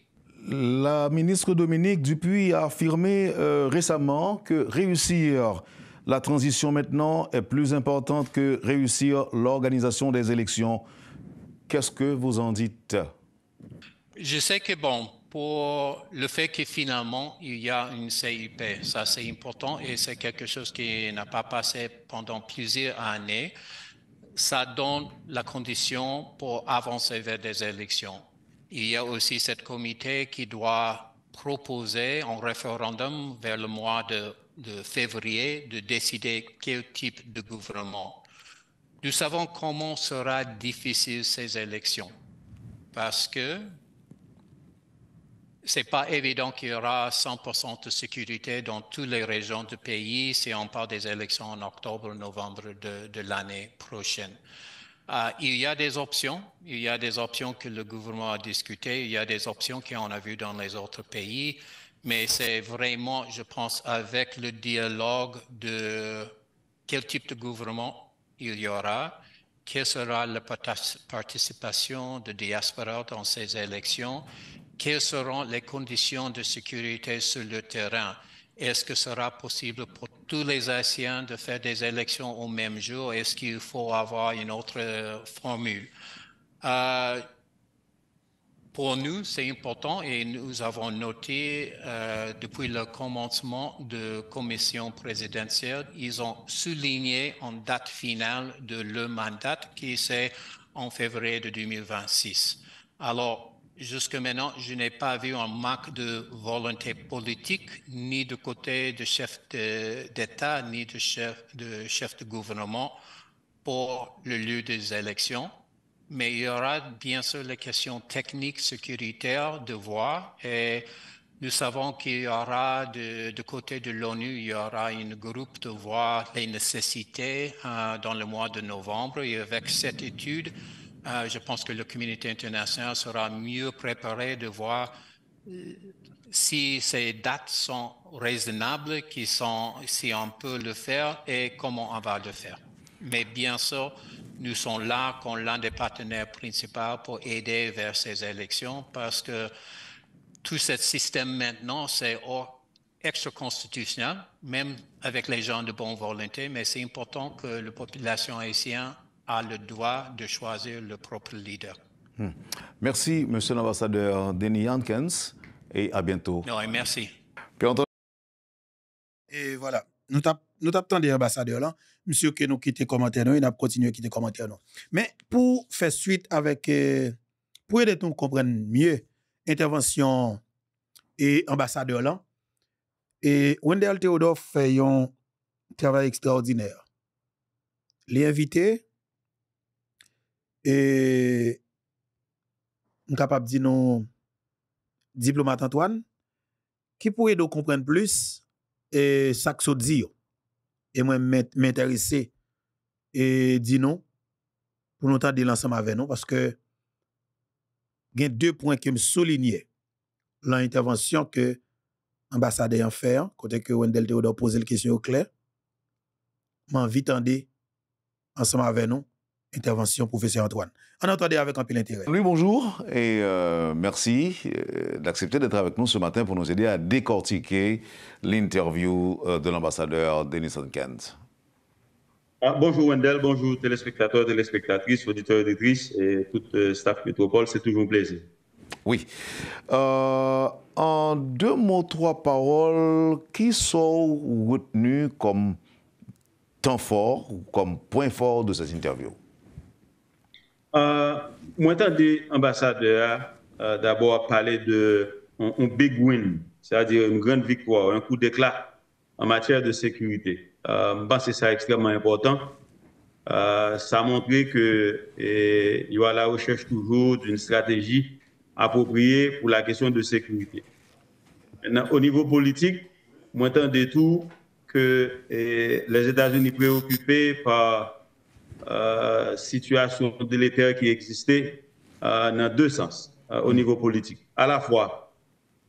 La ministre Dominique Dupuis a affirmé euh, récemment que réussir la transition maintenant est plus importante que réussir l'organisation des élections. Qu'est-ce que vous en dites Je sais que, bon, pour le fait que finalement, il y a une CIP. Ça, c'est important et c'est quelque chose qui n'a pas passé pendant plusieurs années. Ça donne la condition pour avancer vers des élections. Il y a aussi ce comité qui doit proposer un référendum vers le mois de, de février de décider quel type de gouvernement. Nous savons comment sera difficile ces élections parce que c'est pas évident qu'il y aura 100% de sécurité dans toutes les régions du pays si on parle des élections en octobre, novembre de, l'année prochaine. Euh, il y a des options, il y a des options que le gouvernement a discutées, il y a des options qu'on a vues dans les autres pays, mais c'est vraiment, je pense, avec le dialogue de quel type de gouvernement il y aura, quelle sera la participation de diaspora dans ces élections quelles seront les conditions de sécurité sur le terrain. Est-ce que sera possible pour tous les Haïtiens de faire des élections au même jour? Est-ce qu'il faut avoir une autre euh, formule? Euh, pour nous, c'est important et nous avons noté euh, depuis le commencement de commission présidentielle, ils ont souligné en date finale de le mandat qui c'est en février de 2026. Alors, jusque maintenant, je n'ai pas vu un manque de volonté politique, ni de côté de chef d'État, ni du chef de, chef de gouvernement pour le lieu des élections. Mais il y aura bien sûr les questions techniques, sécuritaires, de voir. Et nous savons qu'il y aura, de, côté de l'ONU, il y aura un groupe de voix les nécessités hein, dans le mois de novembre. Et avec cette étude, euh, je pense que la communauté internationale sera mieux préparée de voir euh, si ces dates sont raisonnables, qui sont, si on peut le faire et comment on va le faire. Mais bien sûr, nous sommes là comme l'un des partenaires principaux pour aider vers ces élections parce que tout ce système maintenant, c'est extra-constitutionnel, même avec les gens de bonne volonté, mais c'est important que la population haïtienne a le droit de choisir le propre leader. Hmm. Merci, Monsieur l'ambassadeur Denis Jenkins, et à bientôt. merci. Et voilà, nous tapons des ambassadeur là, monsieur qui nous quitte commentaire nous, il a continué à quitter commentaire nous. Mais pour faire suite avec euh, pour aider nous comprendre mieux intervention et ambassadeur là et Wendell Theodore fait un travail extraordinaire. Les invités et suis capable dire non diplomate Antoine qui pourrait nous comprendre plus et ça que dire et moi m'intéresser et dire non pour nous de l'ensemble avec nous parce que il y a deux points qui me soulignaient l'intervention que l'ambassade a fait côté que Wendel Theodore poser la question au clair m'invite ensemble avec nous intervention, professeur Antoine. On entendait avec un peu intérêt. Oui, bonjour et euh, merci euh, d'accepter d'être avec nous ce matin pour nous aider à décortiquer l'interview euh, de l'ambassadeur Denison Kent. Ah, bonjour Wendell, bonjour téléspectateurs, téléspectatrices, auditeurs, auditrices et tout le staff métropole, c'est toujours un plaisir. Oui. en deux mots, trois paroles, qui sont retenus comme temps fort comme point fort de cette interview euh, moi, j'entends l'ambassadeur euh, d'abord parler de un, big win, c'est-à-dire une grande victoire, un coup d'éclat en matière de sécurité. Euh, que c'est ça extrêmement important. Euh, ça a montré que y a la recherche toujours d'une stratégie appropriée pour la question de sécurité. Maintenant, au niveau politique, moi, des tout que les États-Unis préoccupés par euh, situation délétère qui existait euh, dans deux sens euh, au niveau politique. À la fois,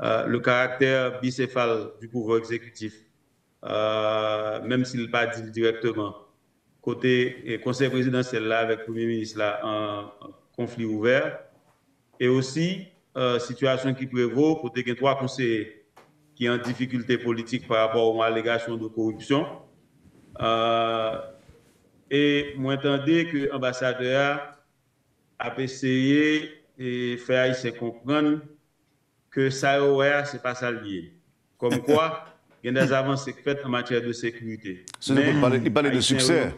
le caractère bicéphale du pouvoir exécutif, même s'il ne pas dit directement, côté conseil présidentiel là avec le Premier ministre là, un, conflit ouvert, et aussi situation qui prévaut, côté a trois conseillers qui ont difficulté politique par rapport aux allégations de corruption, euh, et moi, entendez que l'ambassadeur a essayé de faire comprendre que ça, ce n'est pas ça lié. Comme quoi, il y a des avancées faites en matière de sécurité. il parlait de succès.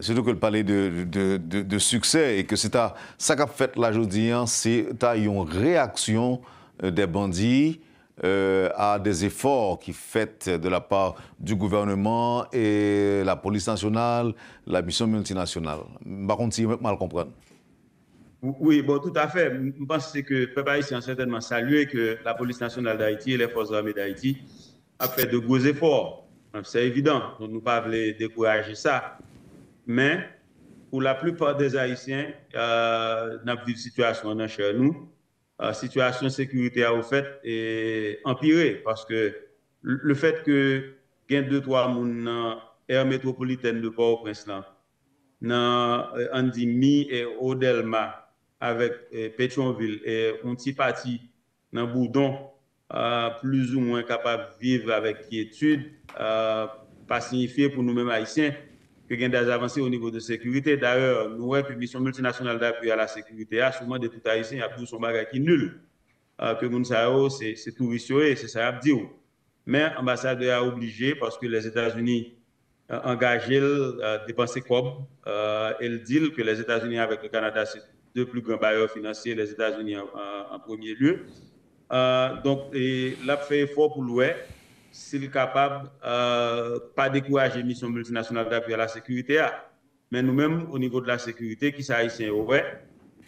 Surtout qu'il le de, de, de, succès et que c'est ça qu'a fait la journée, hein, c'est une réaction euh, des bandits à euh, des efforts qui faites de la part du gouvernement et la police nationale, la mission multinationale. Par contre, si mal comprendre. Oui, bon, tout à fait. Je pense que le peuple haïtien a certainement salué que la police nationale d'Haïti et les forces armées d'Haïti ont fait de gros efforts. C'est évident, nous ne pas décourager ça. Mais pour la plupart des Haïtiens, euh, dans une situation dans chez nous, euh, situation de sécurité a au fait est empirée parce que le fait que gain deux trois moun dans métropolitaine de Port-au-Prince là dans euh, Andimi et Odelma avec euh, Pétionville et un petit parti dans Boudon plus ou moins capable de vivre avec quiétude, euh, pas signifié pour nous-mêmes haïtiens, que y a des avancées au niveau de sécurité. D'ailleurs, nous, avons une mission multinationale d'appui à la sécurité, a ah, souvent de tout ici, il y a son bagage qui nul. Euh, que Mounsao, c'est risqué, c'est ça, à dire. Mais l'ambassade a obligé, parce que les États-Unis ont engagé, euh, dépensé quoi euh, Elle euh, dit que les États-Unis avec le Canada, c'est deux plus grands bailleurs financiers, les États-Unis en, premier lieu. Euh, donc, il a fait effort pour l'Ouest s'il capable euh, pas décourager mission multinationale d'appui à la sécurité. Ah. Mais nous-mêmes, au niveau de la sécurité, qui haïtien, ouais,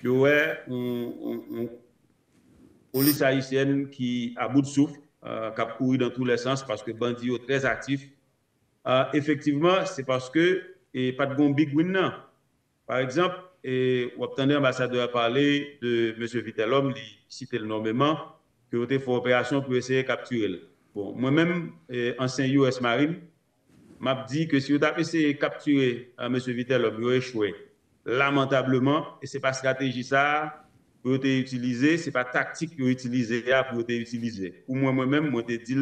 ouais, on, police haïtienne qui à bout de souffle, euh, qui a couru dans tous les sens parce que bandit est très actif. Euh, effectivement, c'est parce que et pas de big win non. Par exemple, et on entendu l'ambassadeur à parler de M. Vitellum, il cite énormément, que votre fait opération pour essayer de capturer moi-même, eh, ancien US Marine, m'a dit que si vous avez essayé de capturer euh, M. Vitel, vous avez échoué. Lamentablement, et ce n'est pas stratégie ça pour vous utilisé, ce n'est pas tactique que vous pour ah, utilisé. Pour moi, moi-même, moi, je dit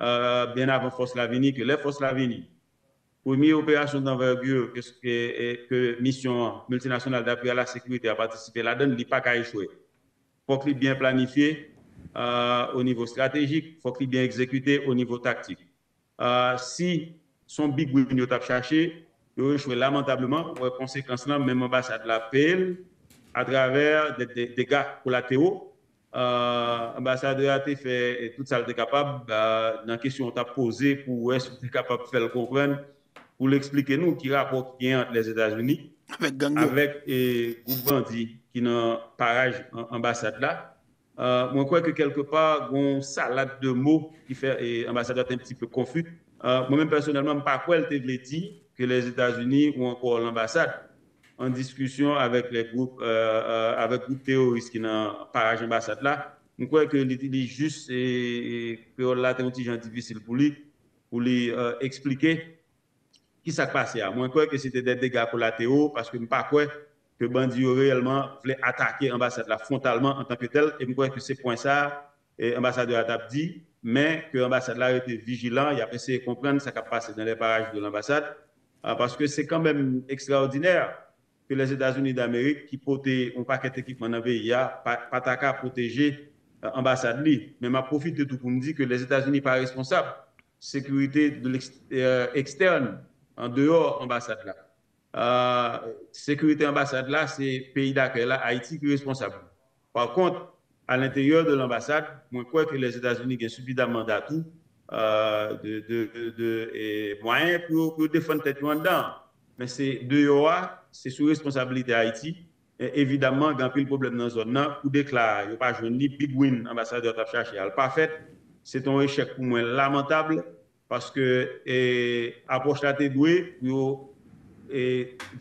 euh, bien avant Force Lavini que les Forces Lavini, première opération d'envergure que, que, mission multinationale d'appui à la sécurité a participé là-dedans, il n'y pas qu'à échouer. Il faut bien planifié, euh, au niveau stratégique, il faut qu'il bien exécuté au niveau tactique. Euh, si son big win est cherché, il échoué lamentablement pour les conséquences, même l'ambassade de la PL, à travers des, dégâts collatéraux. L'ambassadeur euh, a fait tout ça, est capable, dans bah, la question qu'on t'a posée, pour être capable de faire le comprendre, pour l'expliquer nous, qui rapporte bien entre les États-Unis avec, avec groupe qui dans pas parage l'ambassade là. Euh, moi, je crois que quelque part, une salade de mots qui fait que l'ambassadeur est un petit peu confus. Euh, moi-même, personnellement, pas quoi elle te dit que les États-Unis ou encore l'ambassade en discussion avec les groupes, euh, euh avec les groupes terroristes qui n'ont pas l'ambassade là. Je crois que l'idée est juste et, que là, c'est un petit difficile pour lui, pour lui expliquer qui s'est passé. Moi, je crois que c'était des dégâts collatéraux parce que je ne pas quoi que bandits réellement voulait attaquer l'ambassade là frontalement en tant que tel. Et je crois que c'est point ça, l'ambassadeur a dit, mais que l'ambassade là était vigilant, il a essayé de comprendre ce qui a passé dans les parages de l'ambassade, ah, parce que c'est quand même extraordinaire que les États-Unis d'Amérique, qui portaient un paquet d'équipements dans le ah, pas qu'à protéger euh, l'ambassade Mais m'a profite de tout pour me dire que les États-Unis pas responsable Sécurité de euh, externe, en dehors de l'ambassade là. Euh, sécurité ambassade là, c'est pays d'accueil là, Haïti qui est responsable. Par contre, à l'intérieur de l'ambassade, moi, je crois que les États-Unis ont suffisamment d'atouts, euh, de, de, moyens pour, pour défendre tête dedans. Mais c'est de dehors, c'est sous responsabilité Haïti. évidemment, il y a un problème dans la zone là, pour déclarer, il n'y pas ni big win, ambassadeur t'a pas fait. C'est un échec pour moi lamentable parce que, l'approche approche la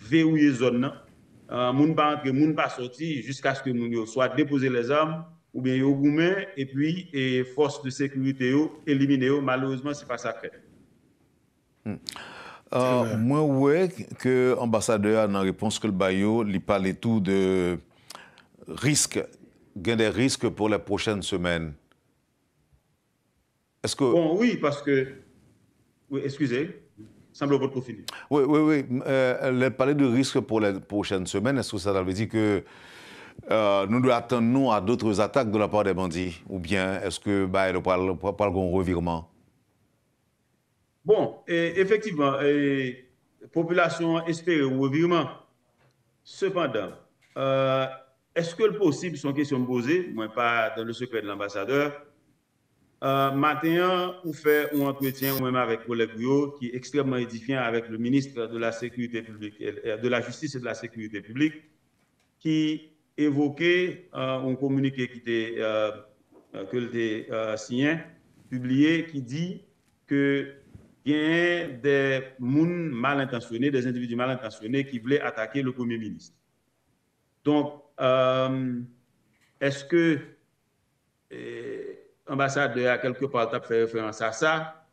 verrouiller zone euh, moun pas rentrer moun pas sortir jusqu'à ce que nous soit déposer les armes ou bien yo et puis et force de sécurité yo éliminer malheureusement c'est pas sacré. Hmm. euh, moi que ambassadeur en réponse que le Bayou, il parlait tout de risques des risques pour les prochaines semaines est-ce que bon oui parce que oui excusez semble fini. Oui, oui, oui. Euh, de risque pour les prochaines semaines, est-ce que ça veut dire que euh, nous devons attendre à d'autres attaques de la part des bandits Ou bien est-ce que bah, parle d'un revirement Bon, et effectivement, la population espère un revirement. Cependant, euh, est-ce que le possible, c'est une question posée, moi pas dans le secret de l'ambassadeur, euh, maintenant, on fait un entretien même avec collègue qui est extrêmement édifiant avec le ministre de la Sécurité publique, de la Justice et de la Sécurité publique, qui évoquait euh, un communiqué qui était euh, euh, que signé, publié, qui dit que y a des mouns mal intentionnés, des individus mal intentionnés qui voulaient attaquer le Premier ministre. Donc, est-ce que ambassadeur a quelque part fait référence à ça.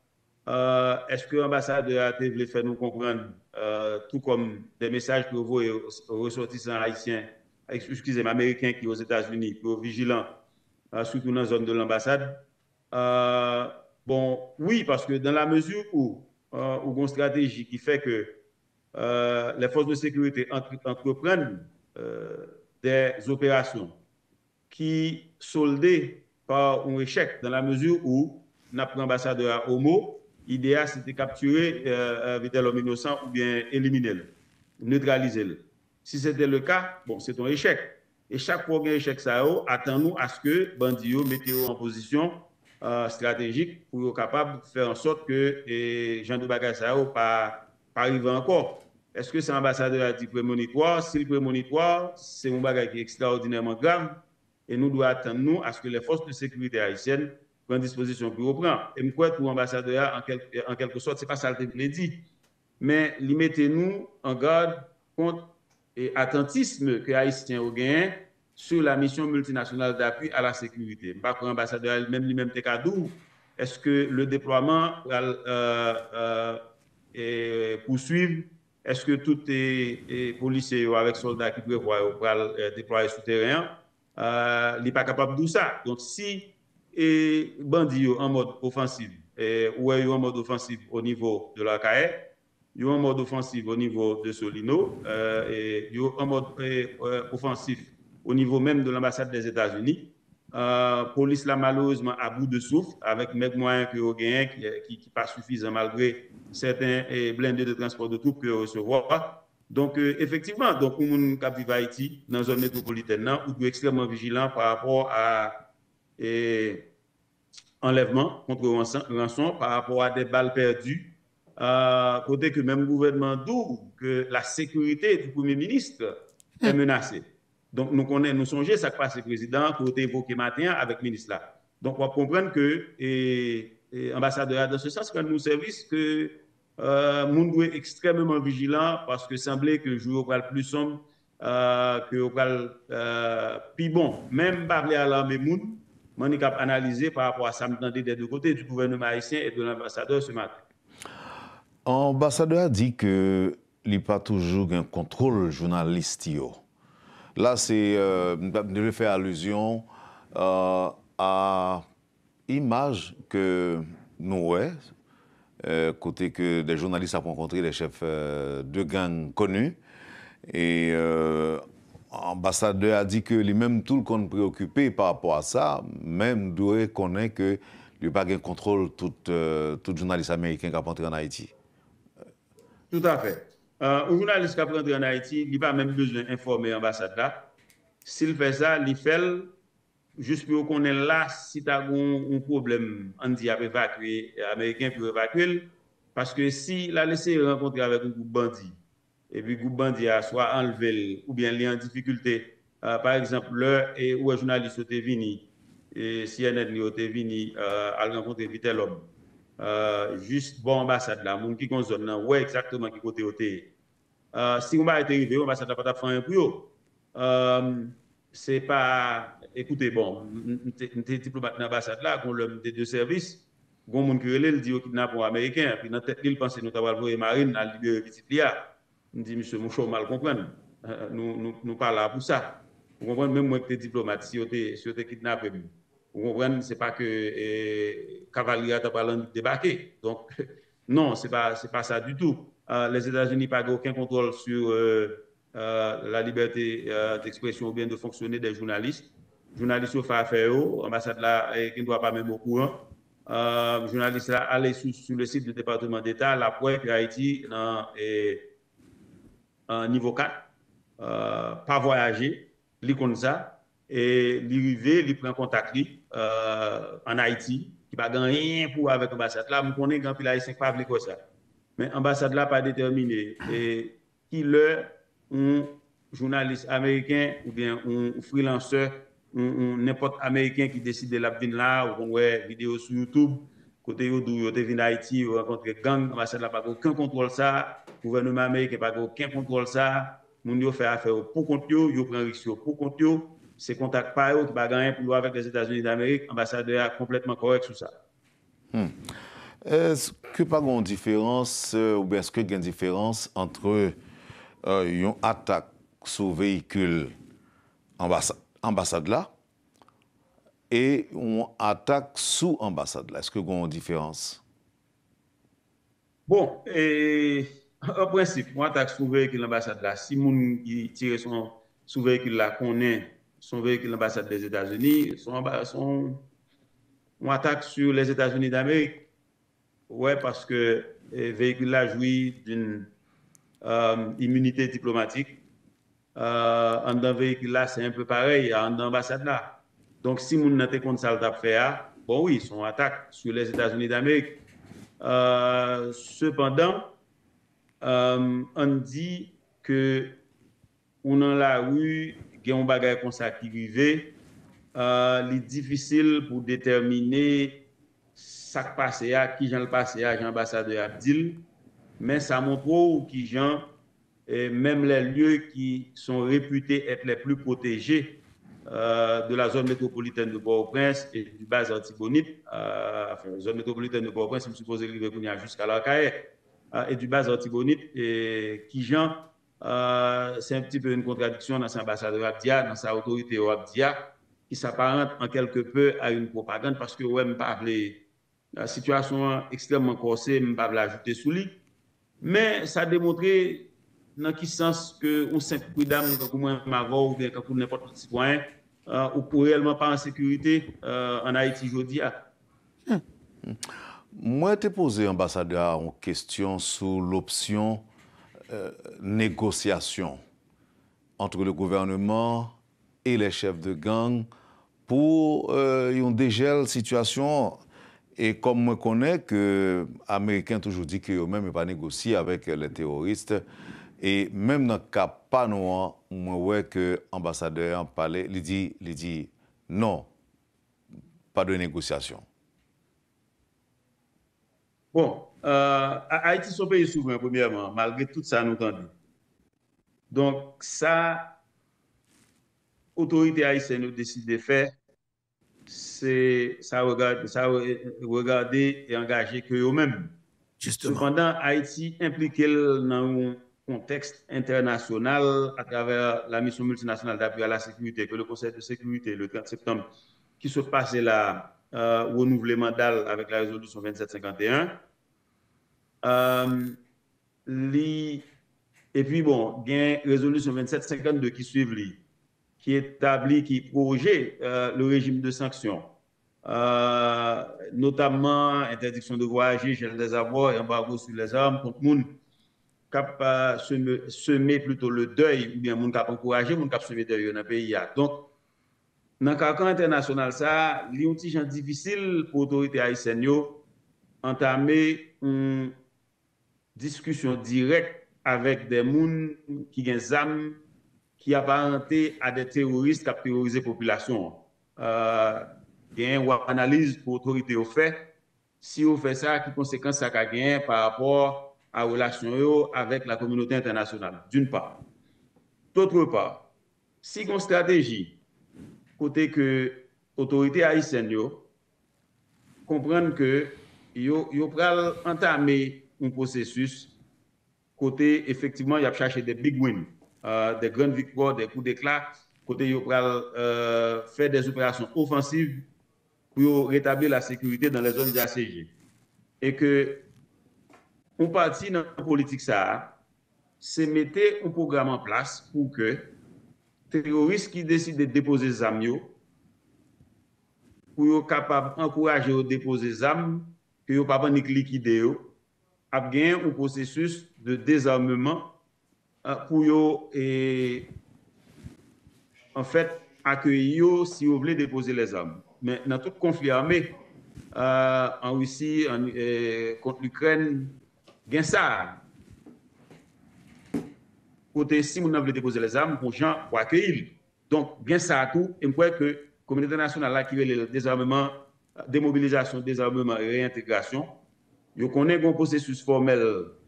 Euh, est-ce que l'ambassadeur a voulu faire nous comprendre, euh, tout comme des messages que vous ressortissez ressortissants haïtiens, excusez-moi, américains qui aux États-Unis, qui sont vigilants, euh, surtout dans la zone de l'ambassade? bon, oui, parce que dans la mesure où, on on une stratégie qui fait que les forces de sécurité entreprennent des opérations qui soldaient un échec, dans la mesure où notre ambassadeur l'ambassadeur Homo, l'idée c'était capturer euh, euh homme innocent ou bien éliminer le, neutraliser le. Si c'était le cas, bon, c'est un échec. Et chaque fois échec, ça attend-nous à ce que Bandio mette en position euh, stratégique pour être capable de faire en sorte que Jean de Bagassao pas pas arriver encore. Est-ce que c'est l'ambassadeur a dit prémonitoire? Si le prémonitoire, c'est un bagage qui est extraordinairement grave et nous devons attendre nous, à ce que les forces de sécurité haïtiennes prennent disposition pour reprendre. Et je crois que l'ambassadeur, en, quelque sorte, ce n'est pas ça que dit, mais limitez nous en garde contre l'attentisme que Haïtiens ont gagné sur la mission multinationale d'appui à la sécurité. Par que l'ambassadeur même lui-même cadeau. est-ce que le déploiement va euh, euh, poursuivre Est-ce que tous les policiers avec soldats qui prévoient euh, déployer sous terrain euh, il n'est pas capable de ça. Donc, si e, bandits sont en mode offensif, et, ou e en mode offensif au niveau de la CAE, en mode offensif au niveau de Solino, euh, et en mode e, euh, offensif au niveau même de l'ambassade des États-Unis. Euh, police là malheureusement à bout de souffle avec les moyens que qui, ne pas suffisant malgré certains blindés de transport de troupes que vous pas. Donc, euh, effectivement, donc, nous monde qui dans la zone métropolitaine, là, extrêmement vigilants par rapport à l'enlèvement, contre rançon, par rapport à des balles perdues, euh, côté que même le gouvernement d'où que la sécurité du Premier ministre est menacée. Donc, nous connaissons, nous songeons, ça que passe président, côté évoqué matin avec le ministre Donc, on va comprendre que, l'ambassadeur dans ce sens, que nous service que euh, est extrêmement vigilant parce que semblait que jour au plus sombre euh, que au euh, puis bon même parler à l'armée moun on a analyser par rapport à ça des deux côtés du gouvernement haïtien et de l'ambassadeur ce matin. L'ambassadeur a dit que il n'y a pas toujours un contrôle journaliste. Là, c'est, euh, je vais allusion euh, à l'image que nous avons kote euh, ke de jounalist aponkontri de chef euh, de gang konu e euh, ambasade a di ke li menm tout kon preokupi par apon a sa menm dure konen ke li pa gen kontrol tout jounalist Ameriken kapantri an Haiti Tout afe ou jounalist kapantri an Haiti li pa menm bezwen informe ambasade la sil veza li fel juste pour qu'on est là, si tu as un, problème, on dit à évacuer, Américain pour évacuer. Parce que si la laissé rencontrer avec un groupe bandit, et puis le groupe bandit a soit enlevé ou bien il est en difficulté, euh, par exemple, l'heure et où un journaliste est venu, et CNN est venu euh, à rencontrer Vitel Homme, euh, juste bon ambassade là, moun qui là, ouais exactement qui côté était. Euh, si on va arriver, l'ambassade n'a pas fait un pour ce Euh, c'est pas écoutez, bon, des diplomates, dans l'ambassade là, on des deux services, on monde qui le dit au kidnapping américain, puis dans tête, il pensait nous avons voyé marine à libérer petit lia. Je dit monsieur, mon mal comprendre. Nous ne pas pour ça. Vous comprenez, même moi qui suis diplomate, si vous êtes kidnappé, vous comprenez, ce n'est pas que eh, cavalier a de débarqué. Donc, non, ce n'est pas, ça du tout. les États-Unis n'ont pas aucun contrôle sur la liberté d'expression ou bien de fonctionner des journalistes journaliste au fait ambassade là qui ne doit pas même au courant euh, journaliste là aller sur, le site du département d'État la preuve Haïti dans niveau 4 euh, pas voyager li et li rivé prend contact euh, en Haïti qui pas rien pour avec ambassade là me connais grand pile haïtien pas veut ça mais ambassade là pas déterminé et qui le un journaliste américain ou bien un freelanceur ou n'importe Amerikien ki decide de la bine la, ou konwe video sou YouTube, kote yo do yo devine Haiti, yo akontre gang, ambasade la pa kon kontrol sa, pouvenoume Amerike pa kon ken kontrol sa, moun yo fe afe pou kontyo, yo pren riksyo pou kontyo, se kontak pa yo ki pa ganye pou yo avèk les Etats-Unis d'Amerik, ambasade la kompletman korek sou sa. Eske pa gon diferans, ou beske gen diferans antre yon euh, atak sou veyikul ambasade? ambassade-là et on attaque sous ambassade-là. Est-ce que vous avez une différence Bon, et, en principe, on attaque sous véhicule ambassade là Si mon qui tire son sous véhicule-là qu'on est, son véhicule ambassade des États-Unis, on attaque sur les États-Unis d'Amérique. Oui, parce que le eh, véhicule-là jouit d'une euh, immunité diplomatique euh, en dans véhicule là, c'est un peu pareil, en ambassade là. Donc, si moun pas contre ça, le fait, bon oui, son attaque sur les États-Unis d'Amérique. Euh, cependant, euh, on dit que on en la rue, y a un bagage comme ça qui vivait. il est difficile pour déterminer ça qui à qui j'en le passé à l'ambassadeur Abdil, mais ça montre qui j'en et même les lieux qui sont réputés être les plus protégés euh, de la zone métropolitaine de Port-au-Prince et du bas Antibonite, euh, enfin, zone métropolitaine de Port-au-Prince, je me suppose jusqu'à la euh, et du bas Antibonite, et qui, Jean, euh, c'est un petit peu une contradiction dans sa ambassadeur Abdia, dans sa autorité Abdia, qui s'apparente en quelque peu à une propagande, parce que, ouais, je la situation extrêmement corsée, je ne pas l'ajouter sous lit, mais ça démontré... nan ki sens ke ou se kouidam ou kakou mwen mavo ou kakou nèpot partispoen euh, ou pou reyelman pa an sekurite euh, an Haiti jodi a. Ah. Hmm. Mwen te pose ambasada an kwestyon sou l'opsyon euh, negosyasyon antre le gouvernement e le chef de gang pou yon dejel sitwasyon e kom mwen konek Ameriken toujou di ki yo men mwen pa negosye avèk lè teroriste Et même dans le cas panouan, on me voit que l'ambassadeur en parle, il dit, il dit, non, pas de négociation. Bon, euh, Haïti son pays souverain, premièrement, malgré tout ça nous t'en dit. Donc, ça, autorité Haïti, c'est nous décide de faire, c'est ça regarder et engager que yo même. Justement. Cependant, Haïti implique elle dans... contexte international à travers la mission multinationale d'appui à la sécurité que le Conseil de sécurité, le 30 septembre, qui se passait là, euh, renouvellement d'AL avec la résolution 2751. Euh, et puis, bon, il y a résolution 2752 qui suit, li, qui établit, qui projette euh, le régime de sanctions. Euh, notamment interdiction de voyager, gel des avoirs, embargo sur les armes contre monde kap euh, seme ploutou le dèy, moun kap ankoraje, moun kap seme dèy yon apè ya. Donk, nan kakon internasyonal sa, li yon ti jan divisil pou otorite a YSENYO antame un diskusyon direk avèk de moun ki gen zam, ki ap anante a de teroriste kap terorize populasyon. Gen wap analize pou otorite ou fe, si ou fe sa, ki konsekans sa ka gen par apòr à relation avec la communauté internationale, d'une part. D'autre part, si on stratégie, côté que l'autorité haïtienne comprenne que yo, pral entamer un processus côté, effectivement, il y a cherché des big wins, euh, des grandes victoires, des coups d'éclat, côté yo pral euh, faire des opérations offensives pour rétablir la sécurité dans les zones de Et que Ou pati nan politik sa a, se mette ou program an plas pou ke terorist ki deside depoze zam yo, pou yo kapab ankouraje yo depoze zam, pou yo papanik likide yo, ap gen ou prosesus de dezarmeman euh, pou yo e, akye yo si yo vle depoze les zam. Men nan tout konflik ame, an wisi kont l'Ukraine, Gen sa, kote si moun nan vle depoze les armes, moun kon jan wakri il. Don gen sa tout, e mpwe ke Komunite Nationale akive le desarmement, demobilizasyon, desarmement et reintegrasyon. Yo konen goun prosesus formel,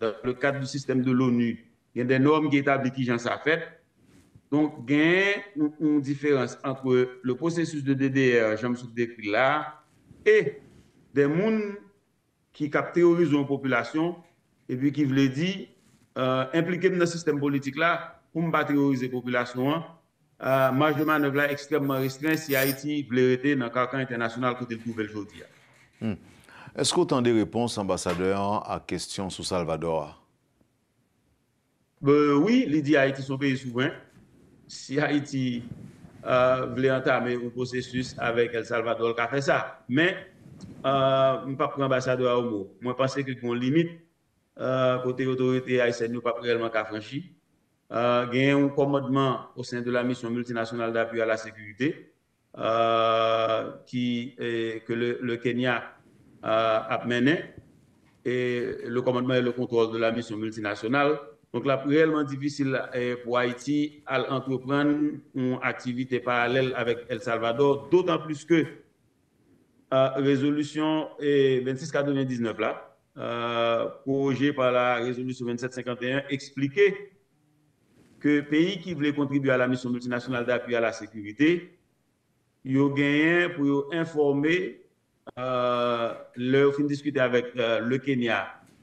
le kat du sistem de l'ONU, gen den norme geytabli ki jan sa fet. Don gen yon diferans entre le prosesus de DDR, jan msouk dekri la, e den moun ki kapte orizou an populasyon, Et puis qui voulait dire, euh, impliqué dans ce système politique-là, pou m'patrioriser les populations, euh, moi je m'en avais extrêmement restreint si Haïti voulait reter dans quelqu'un d'international qui trouvait le jour d'hier. Hmm. Est-ce qu'autant de réponses ambassadeur a question sous Salvador? Oui, l'a dit Haïti son pays souverain. Si Haïti euh, voulait entamer un processus avec El Salvador, il a fait ça. Mais, je ne parle pas pour l'ambassadeur, moi je pensais qu'il y avait une limite Euh, côté autorité haïtienne, nous pas réellement qu'à franchi. Euh, un commandement au sein de la mission multinationale d'appui à la sécurité euh, qui, que le, Kenya euh, a mené et le commandement et le contrôle de la mission multinationale. Donc là, réellement difficile pour Haïti à entreprendre une activité parallèle avec El Salvador, d'autant plus que la résolution 2699 là, Euh, pou oje pa la rezolution 2751 explike ke peyi ki vle kontribu a la misyon multinasyonal da apuy a la sekurite, yo gen pou yo informe euh, le ou fin diskute avek euh, le Kenya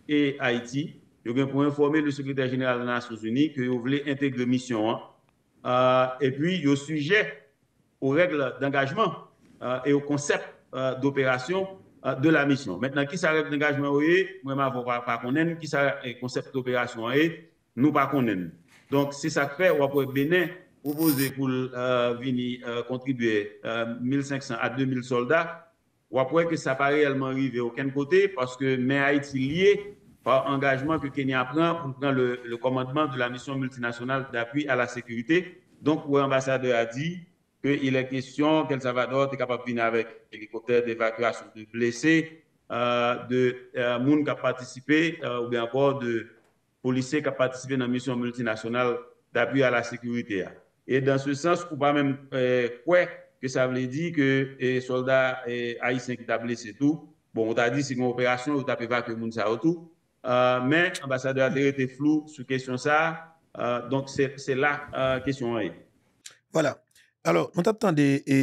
e Haiti, yo gen pou informe le sekretary general de la Nations Unie ke yo vle intek de misyon e pi yo suje ou regle d'engajman e ou konsept d'operasyon Euh, de la mission. Maintenant, qui ça règle l'engagement, moi, je ne pas connaître, qui ça concept d'opération, nous pas Donc, c'est ça que fait, on pouvoir Bénin proposer pour euh, venir euh, contribuer 1500 à 2000 soldats. On pouvoir que ça pas réellement arriver aucun côté parce que mais Haïti lié par engagement que Kenya prend pour prendre le, le commandement de la mission multinationale d'appui à la sécurité. Donc, l'ambassadeur a dit, qu'il est question qu'El Salvador est capable de venir avec hélicoptère d'évacuation de blessés, euh, de personnes euh, monde qui a participé, euh, ou bien encore de policiers qui ont participé dans la mission multinationale d'appui à la sécurité. Hein. Et dans ce sens, on pas même quoi que ça veut dire que les soldats haïtiens qui ont blessé tout, bon, on t'a dit c'est une opération, on t'a évacué le monde ça tout. mais l'ambassadeur a été flou sur question ça. donc, c'est la question Voilà. Alors, nou tap tande e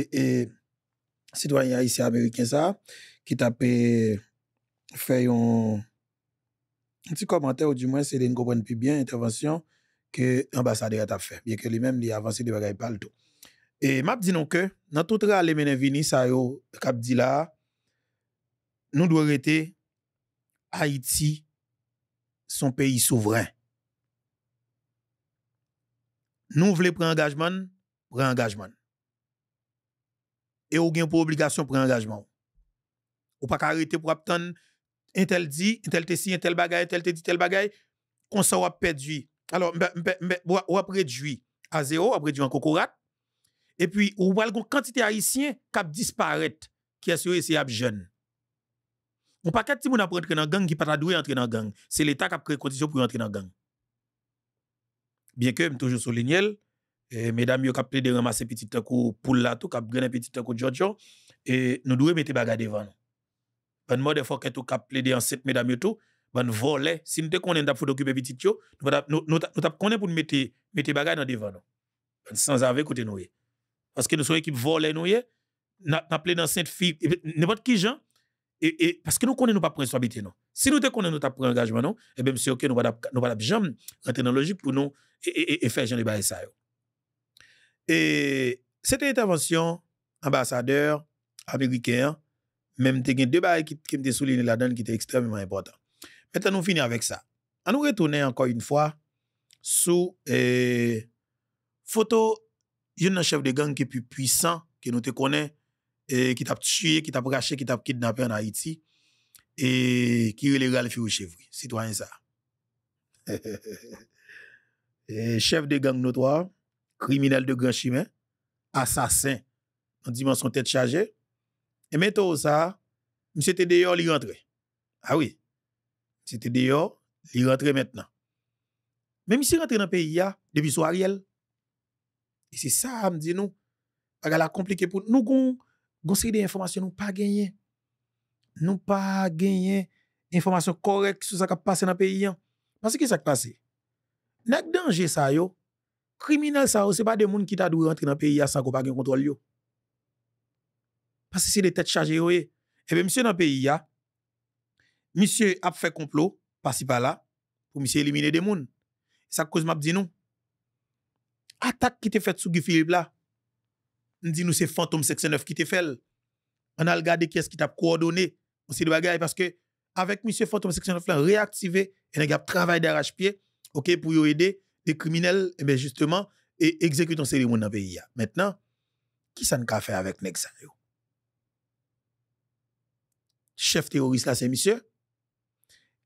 sidwanya isi Amerikien sa, ki tap fe yon nti komantè ou di mwen se den gomwen pi byen intervensyon ke ambasade yon tap fe, biye ke li menm li avansi de bagay pal to. E map di nou ke, nan tout ra le menevini sa yo kap di la, nou dwe rete Haiti son peyi souvren. Nou vle pre engagement engagement. Et ou gen pour obligation prend engagement. Ou pas arrêter pour attendre tel dit, un tel te un tel bagay, tel te dit, tel bagay, qu'on s'en va perdu. Alors, ou a réduit à zéro, réduire réduit en cocorat. Et puis, ou le la quantité haïtien qui disparaître, qui est sur les jeune. On pas quatre moun pour entrer dans gang qui pas doué entrer dans gang. C'est l'État qui a créé conditions pour entrer dans gang. Bien que, toujours souligné, et eh, mesdames, yo k'ap de ramasser petit tankou poule là tout k'ap gagner petit tankou Giorgio eh, et nous devons mettre bagarre devant nous. Ben mode fois que tout k'ap plaider en mesdames yo tout ben voler si nous te connaît d'ap faut occuper petit yo nous nous nous t'ap connaît pour mettre mettre bagarre dans devant nous. Ben sans avec côté nous. Parce que nous sommes équipe voler nous n'a appelé dans sainte fille eh, n'importe qui gens et, et parce que nous connaissons pas responsabilité non. Si nous te connaissons nous t'ap prend engagement non et ben Monsieur OK nous pas nous pas jamais rentrer dans logique pour nous et, et, et faire gens les bagarre ça. Yo. Et cette intervention, ambassadeur américain, même te deux bails qui, qui souligné là-dedans qui étaient extrêmement important. Maintenant, nous finissons avec ça. On nous retourner encore une fois sous eh, photo d'un chef de gang qui est plus puissant que nous te connaissons, et euh, qui t'a tué, qui t'a raché, qui t'a kidnappé en Haïti et qui est légal au vous. citoyen ça. chef de gang notoire, criminel de grand chemin, assassin, en dimension tête chargée. Et maintenant, ça, c'était dehors, il rentre. Ah oui, c'était dehors, il rentre maintenant. Mais est rentre dans le pays, depuis son Ariel. Et c'est ça, me dit nous, pas la compliqué pour nous. Nous avons des informations, nous pas gagné. Nous pas gagné information correcte sur ce qui a passé dans le pays. Parce que qu'est-ce qui a passé. Nous danger ça, yo. Kriminal sa, ou se pa de moun ki ta dou rentre nan peyi ya san ko pa gen kontrol yo. Pas se se de tet chaje yo e. Eh Ebe, msye nan peyi ya, msye ap fe komplo, pasi pa la, pou msye elimine de moun. Sa kouz map di nou. Atak ki te fet sou gifirib la. Ndi nou se fantom 69 ki te fel. An al ga de kyes ki tap kou ordone. On se di bagay, paske, avek msye fantom 69 lan reaktive, ene gap travay deraj pie, ok pou yo ede, des criminels, eh bien justement, et exécutons ces dans le pays. Maintenant, qui ça ne fait avec Nexario, Chef terroriste là, c'est monsieur.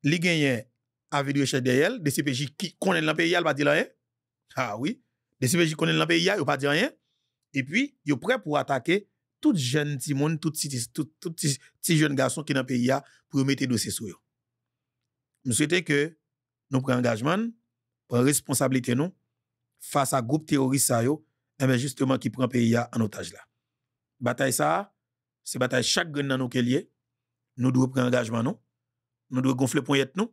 les gagnants avaient le chef derrière, des CPJ qui connaissent le pays, il pas dire rien. Ah oui, des CPJ connaissent le pays, il pas dire rien. Et puis, il est prêt pour attaquer tout jeune petit monde, tout petit jeune garçon qui est dans le pays pour mettre dossier sur eux. Je souhaite que nous prenions engagement responsabilité non face à groupe terroriste et eh bien justement qui prend pays en otage là. Bataille ça, c'est bataille chaque grain dans nos qu'elle Nous devons prendre engagement non Nous devons gonfler poignet, non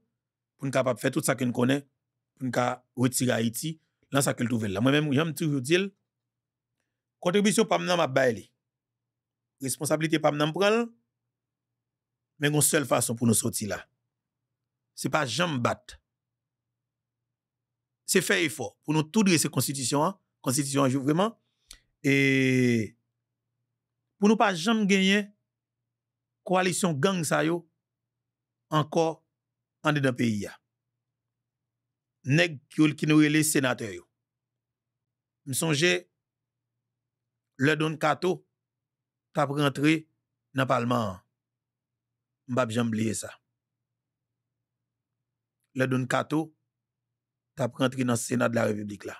pour nous capable faire tout ça que nous pour pour nous retirer Haïti dans ça qu'elle trouve là. Moi-même j'aime toujours dire contribution pas m'nan m'a bailler. Responsabilité pas m'nan prendre mais une seule façon pour nous sortir là. C'est pas jamais battre Se fè e fò, pou nou toudre se konstitisyon an, konstitisyon anjou vreman, e pou nou pa jam genye koalisyon gang sa yo anko an de dan peyi ya. Neg kiol ki nou e le senatè yo. M sonje, le don kato, tap rentre na palman m bab jam liye sa. Le don kato, ta prantri nan senat la republik la.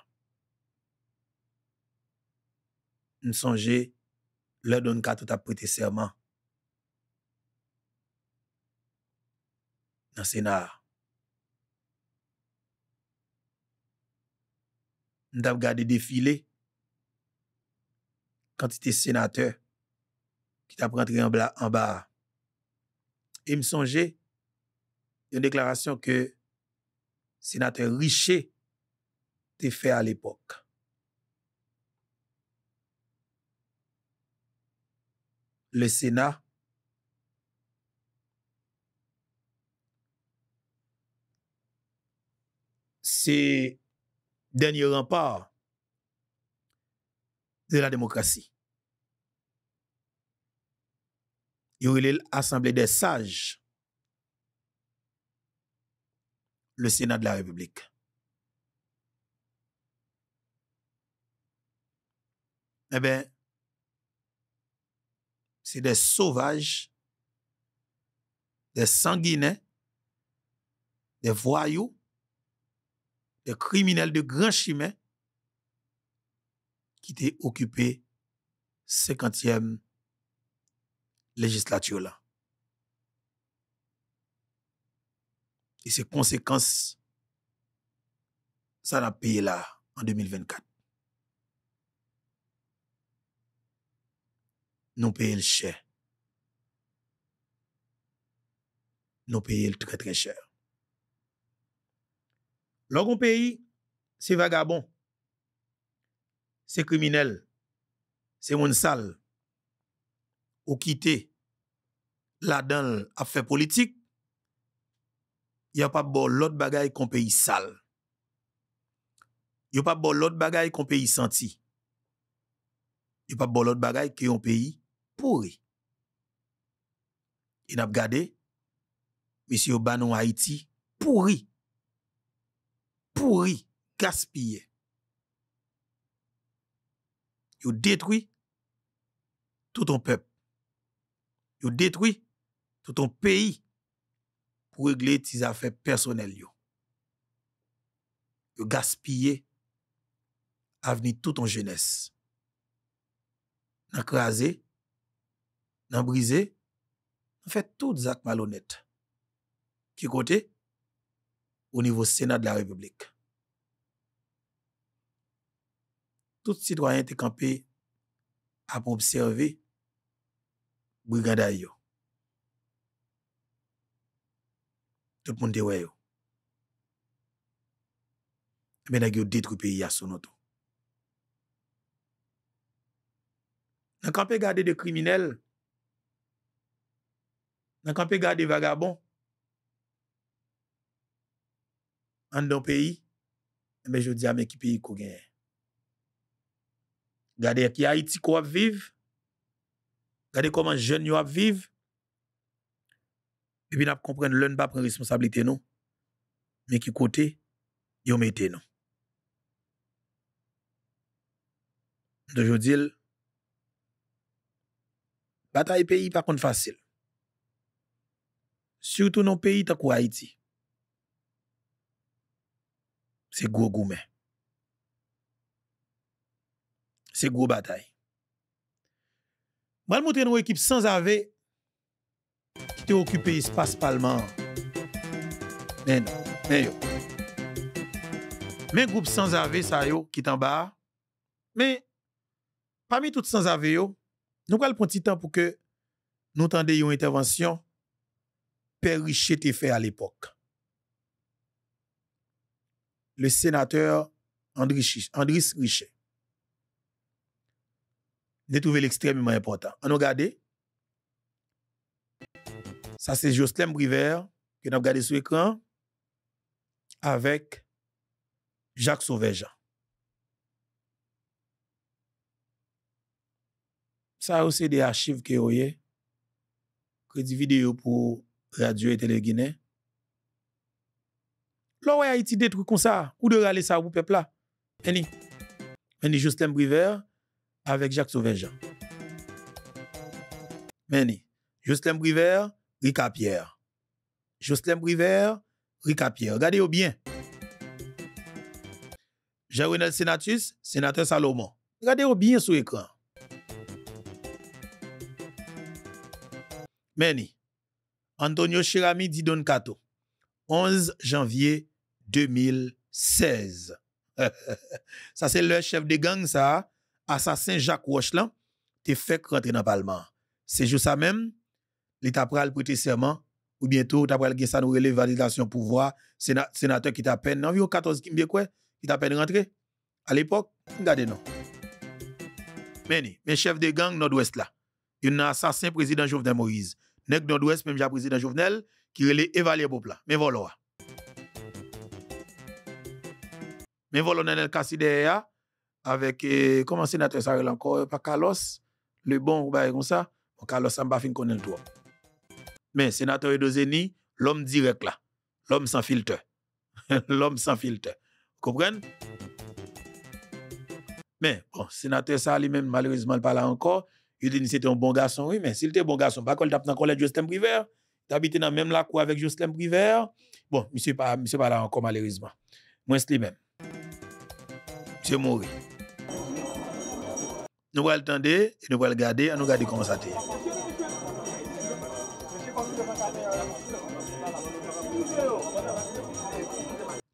N sonje, lè don kato ta prite serman, nan senat. N ta prate defile, kante te senate, ki ta prantri an ba. E m sonje, yon deklarasyon ke Senatè richè te fè a l'epok. Le Senat se denye rampa de la demokrasi. Yon wile asemble de saj yon wile asemble de saj le Sénat de la République. Eh bien, c'est des sauvages, des sanguinaires, des voyous, des criminels de grand chemin qui étaient occupé 50e législature là. Et ses conséquences, ça l'a payé là, en 2024. Nous payons le cher. Nous payons le très très cher. Lorsqu'on pays, c'est vagabond, c'est criminel, c'est mon sale, ou quitter là-dedans à faire politique, Bon bon bon yon pa bo lot bagay kon peyi sal. Yon pa bo lot bagay kon peyi santi. Yon pa bo lot bagay keyon peyi pouri. Yon ap gade, misi yon banon Haiti, pouri. Pouri, gaspillé. Yon detwi touton pep. Yon detwi touton peyi. pou regle ti zafè personel yo. Yo gaspille, avni tout an jenès. Nan kreaze, nan brize, nan fè tout zak malonèt. Ki kote, ou nivou senat la republik. Tout si droyen te kampe, ap obseve, briganda yo. sep moun de wè yo, mè nan ge yo detrou peyi ya sonotou. Nan kanpe gade de kriminel, nan kanpe gade vagabon, an don peyi, mè jo diya mè ki peyi kou genye. Gade ek ya itiko ap viv, gade koman jen yo ap viv, Ebi na pou kompren loun pa pren responsabilite nou. Men ki kote, yon men ite nou. Ndoujou dil, batay peyi pa kon fasil. Soutou nan peyi ta kou Haiti. Se gwo gwo men. Se gwo batay. Mal mouten w ekip san zave, ki te okupe espas palman. Men, men yo. Men goup sans ave sa yo, ki tan ba. Men, pa mi tout sans ave yo, nou kal pon ti tan pou ke nou tan de yon intervensyon Per Richet te fe al epok. Le senateur Andris Richet. Ne touve l'ekstremement important. An nou gade? Ça, c'est Jocelyn Briver, que nous avons regardé sur l'écran, avec Jacques Sauvé-Jean. Ça aussi des archives que vous avez, crédit vidéo pour Radio et Télé Guinée. Là, été des trucs comme ça, ou de râler ça au peuple là. Eni, Eni Jocelyn Briver avec Jacques Sauvé-Jean. Meni, Jocelyn Briver Rika Pierre. Joslem Brivert. Rika Pierre. Gade ou bien. Jairwine El Senatus. Senatèr Salomon. Gade ou bien sou ekran. Mèni. Antonio Shirami Didon Kato. 11 Janvier 2016. Sa se lè chef de gang sa. Asasin Jacques Rochelan. Te fèk rentre nan palman. Se jou sa mèm. l'État pral prêter serment, ou bientôt, l'État pral ça nous relève validation pouvoir, sénateur qui t'a peine, environ 14 qui quoi, qui t'a peine rentré. À l'époque, regardez non. Mais mes chefs de gang nord-ouest là, il y a un assassin président Jovenel Moïse. Nèg nord-ouest, même j'ai président Jovenel, qui évalué évaluer plat. Mais voilà. Mais voilà, on a le de idée avec, comment e, sénateur ça encore, pas Carlos, le bon, ou bah, comme ça, Carlos Samba fin est le droit. Mais sénateur Edozeni, l'homme direct là, l'homme sans filtre. l'homme sans filtre. Vous comprenez? Mais bon, sénateur ça lui-même, malheureusement, pas là encore. Il dit c'était un bon garçon, oui, mais s'il était bon garçon, pas qu'on tape dans le collège Justin Privert. Il habitait dans même la cour avec Justin Privert. Bon, monsieur pas, monsieur pas là encore, malheureusement. Moi, c'est lui-même. Monsieur Moury. Nous allons le et nous allons le garder, et nous allons regarder comment ça t'est.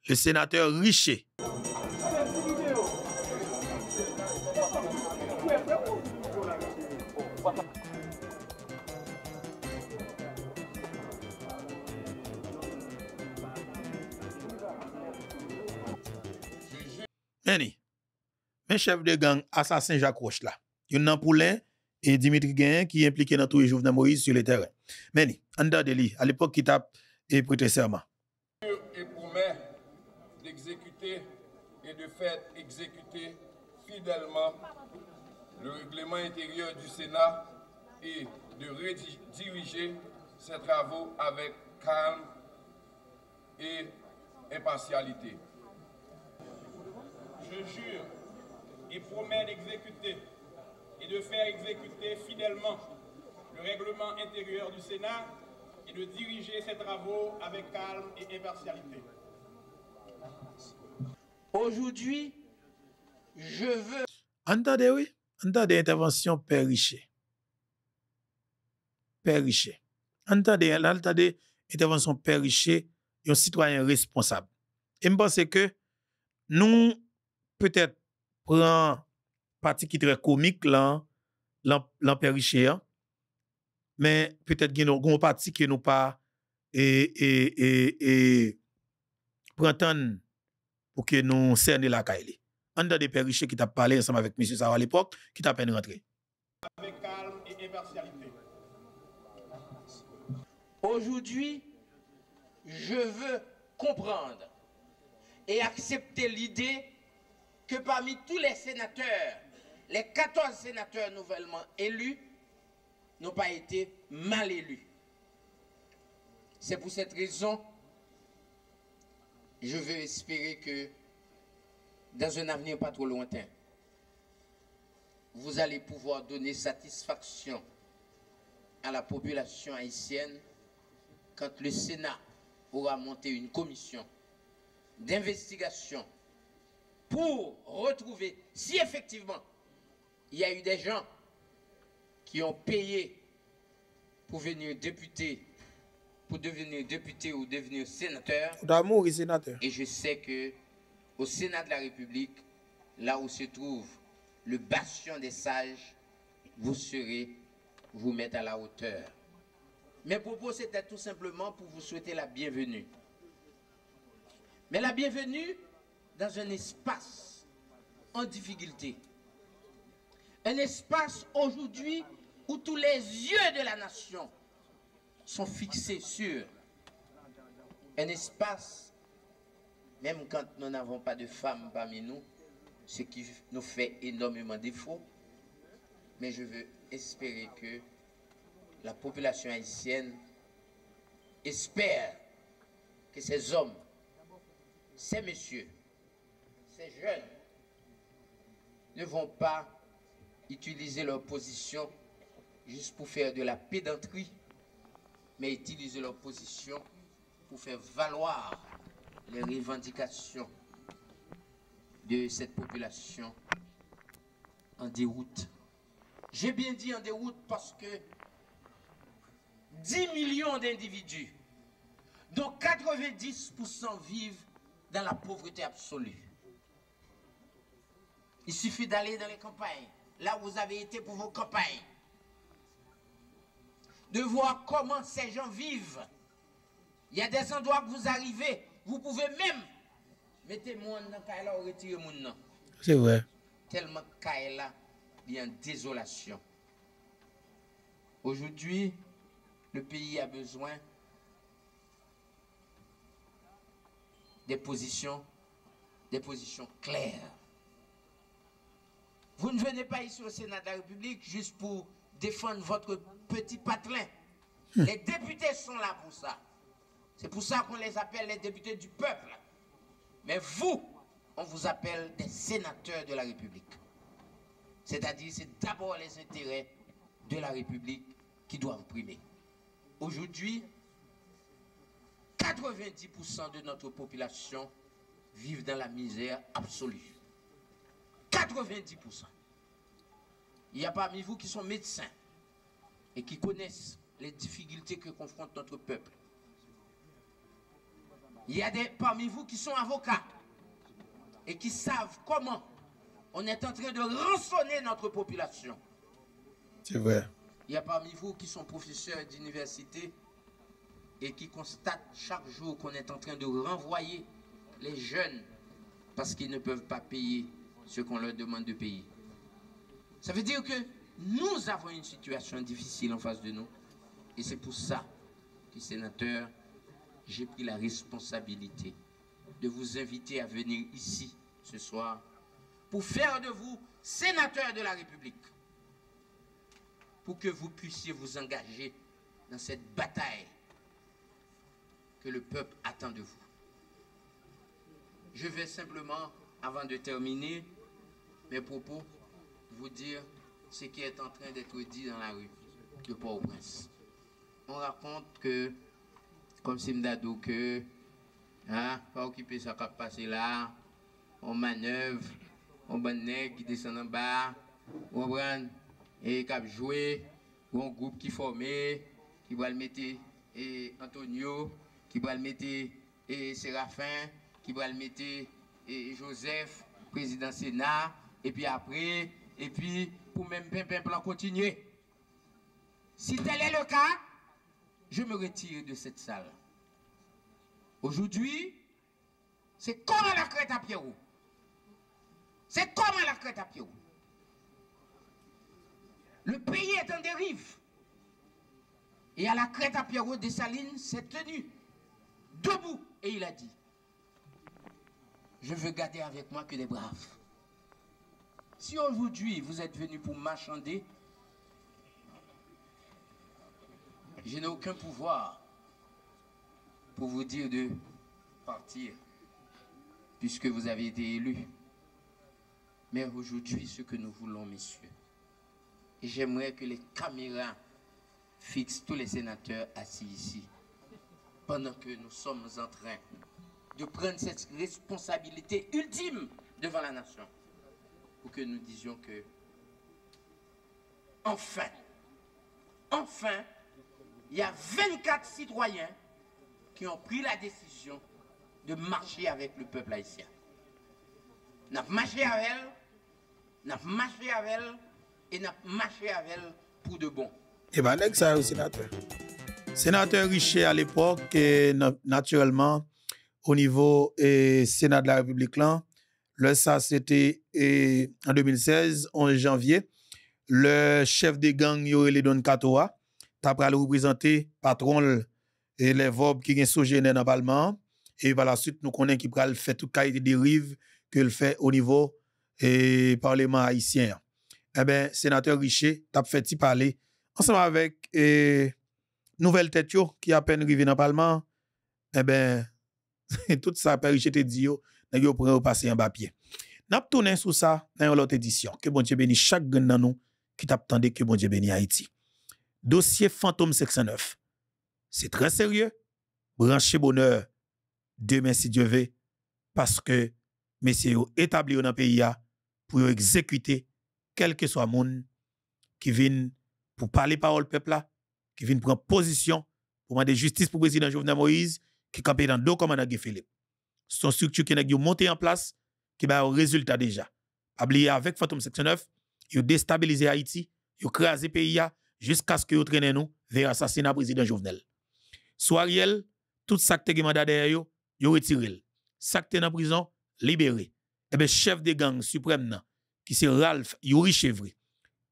le sénateur Richer. Meni, un chef de gang assassin Jacques là. yon nan Poulin et Dimitri qui qui impliquaient dans tous les Jovenel Moïse sur le terrain. Meni, Andadeli, à l'époque li, tape Et pour de faire exécuter fidèlement le règlement intérieur du Sénat et de diriger ses travaux avec calme et impartialité. Je jure et promets d'exécuter et de faire exécuter fidèlement le règlement intérieur du Sénat et de diriger ses travaux avec calme et impartialité. An tade wè, an tade intervensyon perichè. Perichè. An tade, lal tade intervensyon perichè, yon citoyen responsable. Yon pense ke, nou peut-et pran pati ki tre komik lan perichè yan, men peut-et gwen ou pati ki nou pa prantan pour que nous cernions la caille. André des pères qui t'a parlé ensemble avec M. Sarah à l'époque, qui t'a peine rentré. Avec calme et impartialité. Aujourd'hui, je veux comprendre et accepter l'idée que parmi tous les sénateurs, les 14 sénateurs nouvellement élus, n'ont pas été mal élus. C'est pour cette raison je veux espérer que dans un avenir pas trop lointain, vous allez pouvoir donner satisfaction à la population haïtienne quand le Sénat aura monté une commission d'investigation pour retrouver si effectivement il y a eu des gens qui ont payé pour venir députer pour devenir député ou devenir sénateur. D'amour et sénateur. Et je sais que au Sénat de la République, là où se trouve le bastion des sages, vous serez, vous mettre à la hauteur. Mes propos, c'était tout simplement pour vous souhaiter la bienvenue. Mais la bienvenue dans un espace en difficulté. Un espace aujourd'hui où tous les yeux de la nation sont fixés sur un espace, même quand nous n'avons pas de femmes parmi nous, ce qui nous fait énormément défaut. Mais je veux espérer que la population haïtienne espère que ces hommes, ces messieurs, ces jeunes ne vont pas utiliser leur position juste pour faire de la pédanterie mais utiliser leur position pour faire valoir les revendications de cette population en déroute. J'ai bien dit en déroute parce que 10 millions d'individus, dont 90% vivent dans la pauvreté absolue. Il suffit d'aller dans les campagnes, là où vous avez été pour vos campagnes de voir comment ces gens vivent. Il y a des endroits que vous arrivez, vous pouvez même mettre mon dans ou retirer mon nom. C'est vrai. Tellement Kaila est en désolation. Aujourd'hui, le pays a besoin des positions, des positions claires. Vous ne venez pas ici au Sénat de la République juste pour défendre votre Petit patelin. Hmm. Les députés sont là pour ça. C'est pour ça qu'on les appelle les députés du peuple. Mais vous, on vous appelle des sénateurs de la République. C'est-à-dire, c'est d'abord les intérêts de la République qui doivent primer. Aujourd'hui, 90% de notre population vivent dans la misère absolue. 90%. Il y a parmi vous qui sont médecins, et qui connaissent les difficultés que confronte notre peuple. Il y a des parmi vous qui sont avocats et qui savent comment on est en train de rançonner notre population. C'est vrai. Il y a parmi vous qui sont professeurs d'université et qui constatent chaque jour qu'on est en train de renvoyer les jeunes parce qu'ils ne peuvent pas payer ce qu'on leur demande de payer. Ça veut dire que nous avons une situation difficile en face de nous. Et c'est pour ça que, sénateur, j'ai pris la responsabilité de vous inviter à venir ici ce soir pour faire de vous sénateur de la République, pour que vous puissiez vous engager dans cette bataille que le peuple attend de vous. Je vais simplement, avant de terminer mes propos, vous dire ce qui est en train d'être dit dans la rue de Port-au-Prince. On raconte que, comme Simdadou, que, hein, pas occuper sa cap passer là, on manœuvre, on bonne qui descend en bas, on prend et cap jouer, un groupe qui formé, qui va le mettre et Antonio, qui va le mettre et Séraphin, qui va le mettre et Joseph, président Sénat, et puis après, et puis pour même bien bien Plan continuer. Si tel est le cas, je me retire de cette salle. Aujourd'hui, c'est comme à la crête à Pierrot. C'est comme à la crête à Pierrot. Le pays est en dérive. Et à la crête à Pierrot, Dessalines s'est tenu debout et il a dit, je veux garder avec moi que les braves. Si aujourd'hui vous êtes venu pour marchander, je n'ai aucun pouvoir pour vous dire de partir, puisque vous avez été élu. Mais aujourd'hui, ce que nous voulons, messieurs, et j'aimerais que les caméras fixent tous les sénateurs assis ici, pendant que nous sommes en train de prendre cette responsabilité ultime devant la nation pour que nous disions que, enfin, enfin, il y a 24 citoyens qui ont pris la décision de marcher avec le peuple haïtien. Nous avons marché avec elle, nous avons marché avec elle, et nous avons marché avec elle pour de bon. Et eh bien, ça, sénateur. Sénateur Richer, à l'époque, naturellement, au niveau du Sénat de la République, là, ça, c'était en 2016, 11 janvier. Le chef des gangs, Yorele Don Katoa, t'a le représenter patron et les VOB qui ont sojé dans le Parlement. Et par la suite, nous connaissons qu'il a fait toute qualité de dérive qu'il fait au niveau du Parlement haïtien. Eh bien, sénateur Richer, a fait y parler ensemble avec et, nouvelle tête qui a à peine arrivée dans le Parlement. Eh bien, tout ça, Père Richer dit, nèg yo passer en bas pied n'a tourner sur ça dans l'autre édition que bon Dieu bénisse chaque gagne dans nous qui t'attendait que bon Dieu bénisse Haïti dossier fantôme 609 c'est très sérieux branchez bonheur demain si Dieu veut parce que messieurs établi dans le pays pour exécuter quel que soit monde qui vient pour parler le peuple là qui vient prendre position pour demander justice pour le président Jovenel Moïse qui campait dans deux commandants Philippe son structure qui est montée en place, qui a un résultat déjà. Ablié avec Phantom 69, ils ont déstabilisé Haïti, ils ont créé pays jusqu'à ce qu'ils traînent nous vers l'assassinat président Jovenel. Soiriel, tout ça qui est mandat derrière eux, ils l'ont retiré. Ça qui en prison, libéré. Et eh chef de gang suprême, qui c'est Ralph Yuri Chevry,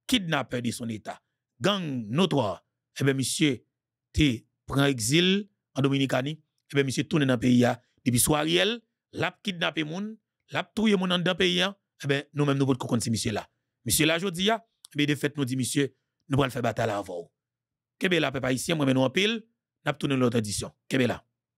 kidnappeur de son État, gang notoire, et eh bien, monsieur, tu prend exil en Dominicanie, et eh monsieur tourne dans le pays depuis soir Ariel, l'a kidnappé moun, l'a touye moun en dans pays, hein. eh ben, nous même nous pouvons comprendre monsieur là. Monsieur là, je dis, hein, eh ben, de fait, nous dit monsieur, nous voulons faire bataille avant. Québé ben là, peuple haïtien, moi, nous en pile, n'a tourné l'autre édition. Québé ben là.